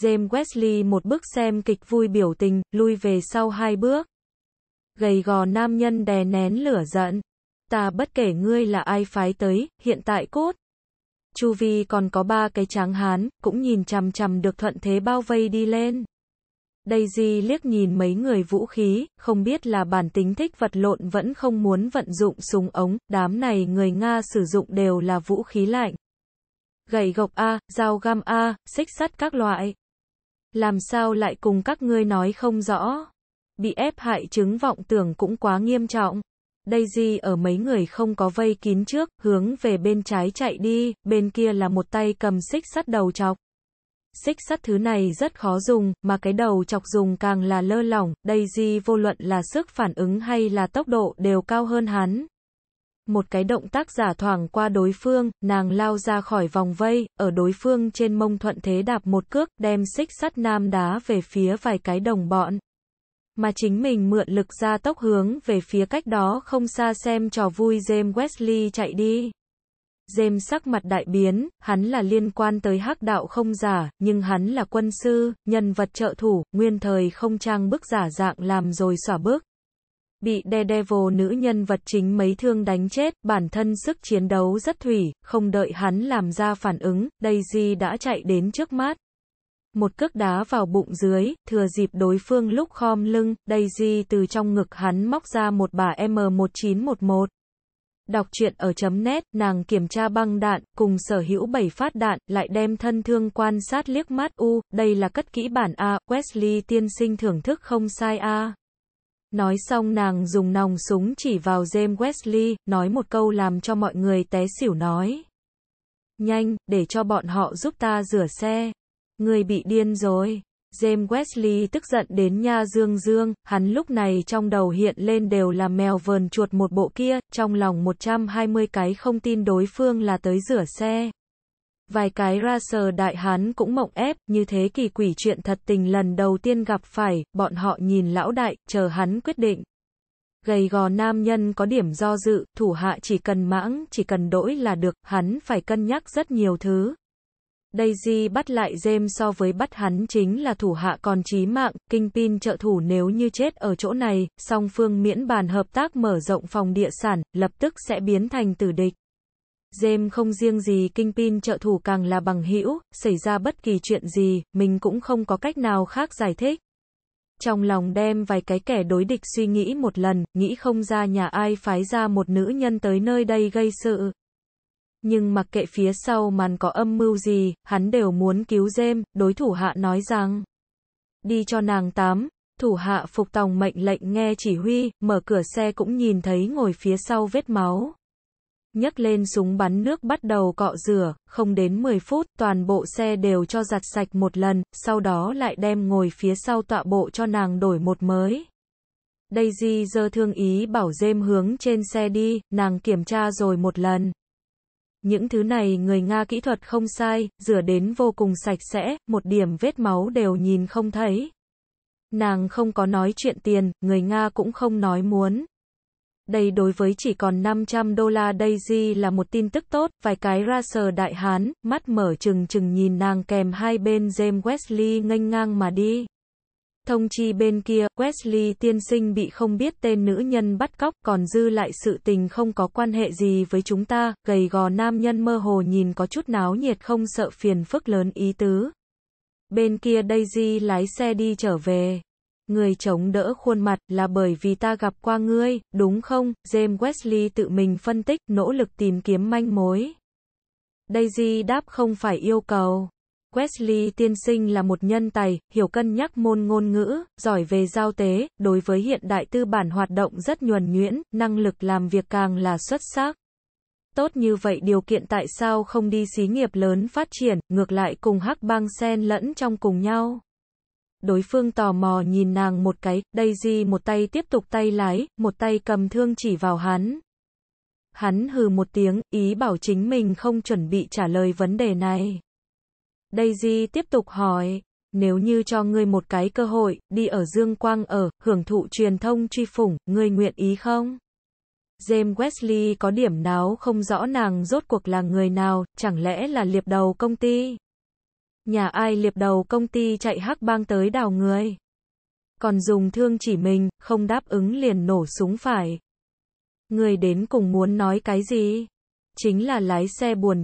James Wesley một bước xem kịch vui biểu tình, lui về sau hai bước. Gầy gò nam nhân đè nén lửa giận. Ta bất kể ngươi là ai phái tới, hiện tại cốt. Chu vi còn có ba cái tráng hán, cũng nhìn chằm chằm được thuận thế bao vây đi lên. Daisy liếc nhìn mấy người vũ khí, không biết là bản tính thích vật lộn vẫn không muốn vận dụng súng ống, đám này người Nga sử dụng đều là vũ khí lạnh. Gậy gộc A, dao gam A, xích sắt các loại. Làm sao lại cùng các ngươi nói không rõ? Bị ép hại chứng vọng tưởng cũng quá nghiêm trọng. Daisy ở mấy người không có vây kín trước, hướng về bên trái chạy đi, bên kia là một tay cầm xích sắt đầu chọc xích sắt thứ này rất khó dùng, mà cái đầu chọc dùng càng là lơ lỏng, Đây Daisy vô luận là sức phản ứng hay là tốc độ đều cao hơn hắn. Một cái động tác giả thoảng qua đối phương, nàng lao ra khỏi vòng vây, ở đối phương trên mông thuận thế đạp một cước, đem xích sắt nam đá về phía vài cái đồng bọn. Mà chính mình mượn lực ra tốc hướng về phía cách đó không xa xem trò vui James Wesley chạy đi. James sắc mặt đại biến, hắn là liên quan tới hắc đạo không giả, nhưng hắn là quân sư, nhân vật trợ thủ, nguyên thời không trang bức giả dạng làm rồi xỏa bước. Bị Daredevil nữ nhân vật chính mấy thương đánh chết, bản thân sức chiến đấu rất thủy, không đợi hắn làm ra phản ứng, Daisy đã chạy đến trước mắt. Một cước đá vào bụng dưới, thừa dịp đối phương lúc khom lưng, Daisy từ trong ngực hắn móc ra một bà M1911. Đọc truyện ở chấm nét, nàng kiểm tra băng đạn, cùng sở hữu 7 phát đạn, lại đem thân thương quan sát liếc mắt u, đây là cất kỹ bản A, Wesley tiên sinh thưởng thức không sai A. Nói xong nàng dùng nòng súng chỉ vào James Wesley, nói một câu làm cho mọi người té xỉu nói. Nhanh, để cho bọn họ giúp ta rửa xe. Người bị điên rồi. James Wesley tức giận đến nha dương dương, hắn lúc này trong đầu hiện lên đều là mèo vờn chuột một bộ kia, trong lòng 120 cái không tin đối phương là tới rửa xe. Vài cái ra sờ đại hán cũng mộng ép, như thế kỳ quỷ chuyện thật tình lần đầu tiên gặp phải, bọn họ nhìn lão đại, chờ hắn quyết định. Gầy gò nam nhân có điểm do dự, thủ hạ chỉ cần mãng, chỉ cần đổi là được, hắn phải cân nhắc rất nhiều thứ. Daisy bắt lại James so với bắt hắn chính là thủ hạ còn chí mạng, kinh pin trợ thủ nếu như chết ở chỗ này, song phương miễn bàn hợp tác mở rộng phòng địa sản, lập tức sẽ biến thành tử địch. James không riêng gì kinh pin trợ thủ càng là bằng hữu, xảy ra bất kỳ chuyện gì, mình cũng không có cách nào khác giải thích. Trong lòng đem vài cái kẻ đối địch suy nghĩ một lần, nghĩ không ra nhà ai phái ra một nữ nhân tới nơi đây gây sự nhưng mặc kệ phía sau màn có âm mưu gì, hắn đều muốn cứu Dêm, đối thủ hạ nói rằng. Đi cho nàng tám, thủ hạ phục tòng mệnh lệnh nghe chỉ huy, mở cửa xe cũng nhìn thấy ngồi phía sau vết máu. nhấc lên súng bắn nước bắt đầu cọ rửa, không đến 10 phút, toàn bộ xe đều cho giặt sạch một lần, sau đó lại đem ngồi phía sau tọa bộ cho nàng đổi một mới. Daisy giờ thương ý bảo dêm hướng trên xe đi, nàng kiểm tra rồi một lần. Những thứ này người Nga kỹ thuật không sai, rửa đến vô cùng sạch sẽ, một điểm vết máu đều nhìn không thấy. Nàng không có nói chuyện tiền, người Nga cũng không nói muốn. Đây đối với chỉ còn 500 đô la Daisy là một tin tức tốt, vài cái ra sờ đại hán, mắt mở trừng trừng nhìn nàng kèm hai bên James Wesley nghênh ngang mà đi. Thông chi bên kia, Wesley tiên sinh bị không biết tên nữ nhân bắt cóc, còn dư lại sự tình không có quan hệ gì với chúng ta, gầy gò nam nhân mơ hồ nhìn có chút náo nhiệt không sợ phiền phức lớn ý tứ. Bên kia Daisy lái xe đi trở về. Người chống đỡ khuôn mặt là bởi vì ta gặp qua ngươi, đúng không? James Wesley tự mình phân tích, nỗ lực tìm kiếm manh mối. Daisy đáp không phải yêu cầu. Wesley tiên sinh là một nhân tài, hiểu cân nhắc môn ngôn ngữ, giỏi về giao tế, đối với hiện đại tư bản hoạt động rất nhuần nhuyễn, năng lực làm việc càng là xuất sắc. Tốt như vậy điều kiện tại sao không đi xí nghiệp lớn phát triển, ngược lại cùng hắc bang sen lẫn trong cùng nhau. Đối phương tò mò nhìn nàng một cái, Daisy một tay tiếp tục tay lái, một tay cầm thương chỉ vào hắn. Hắn hừ một tiếng, ý bảo chính mình không chuẩn bị trả lời vấn đề này. Daisy tiếp tục hỏi, nếu như cho ngươi một cái cơ hội, đi ở Dương Quang ở, hưởng thụ truyền thông truy phủng, ngươi nguyện ý không? James Wesley có điểm nào không rõ nàng rốt cuộc là người nào, chẳng lẽ là liệp đầu công ty? Nhà ai liệp đầu công ty chạy hắc bang tới đào người? Còn dùng thương chỉ mình, không đáp ứng liền nổ súng phải. Người đến cùng muốn nói cái gì? Chính là lái xe buồn,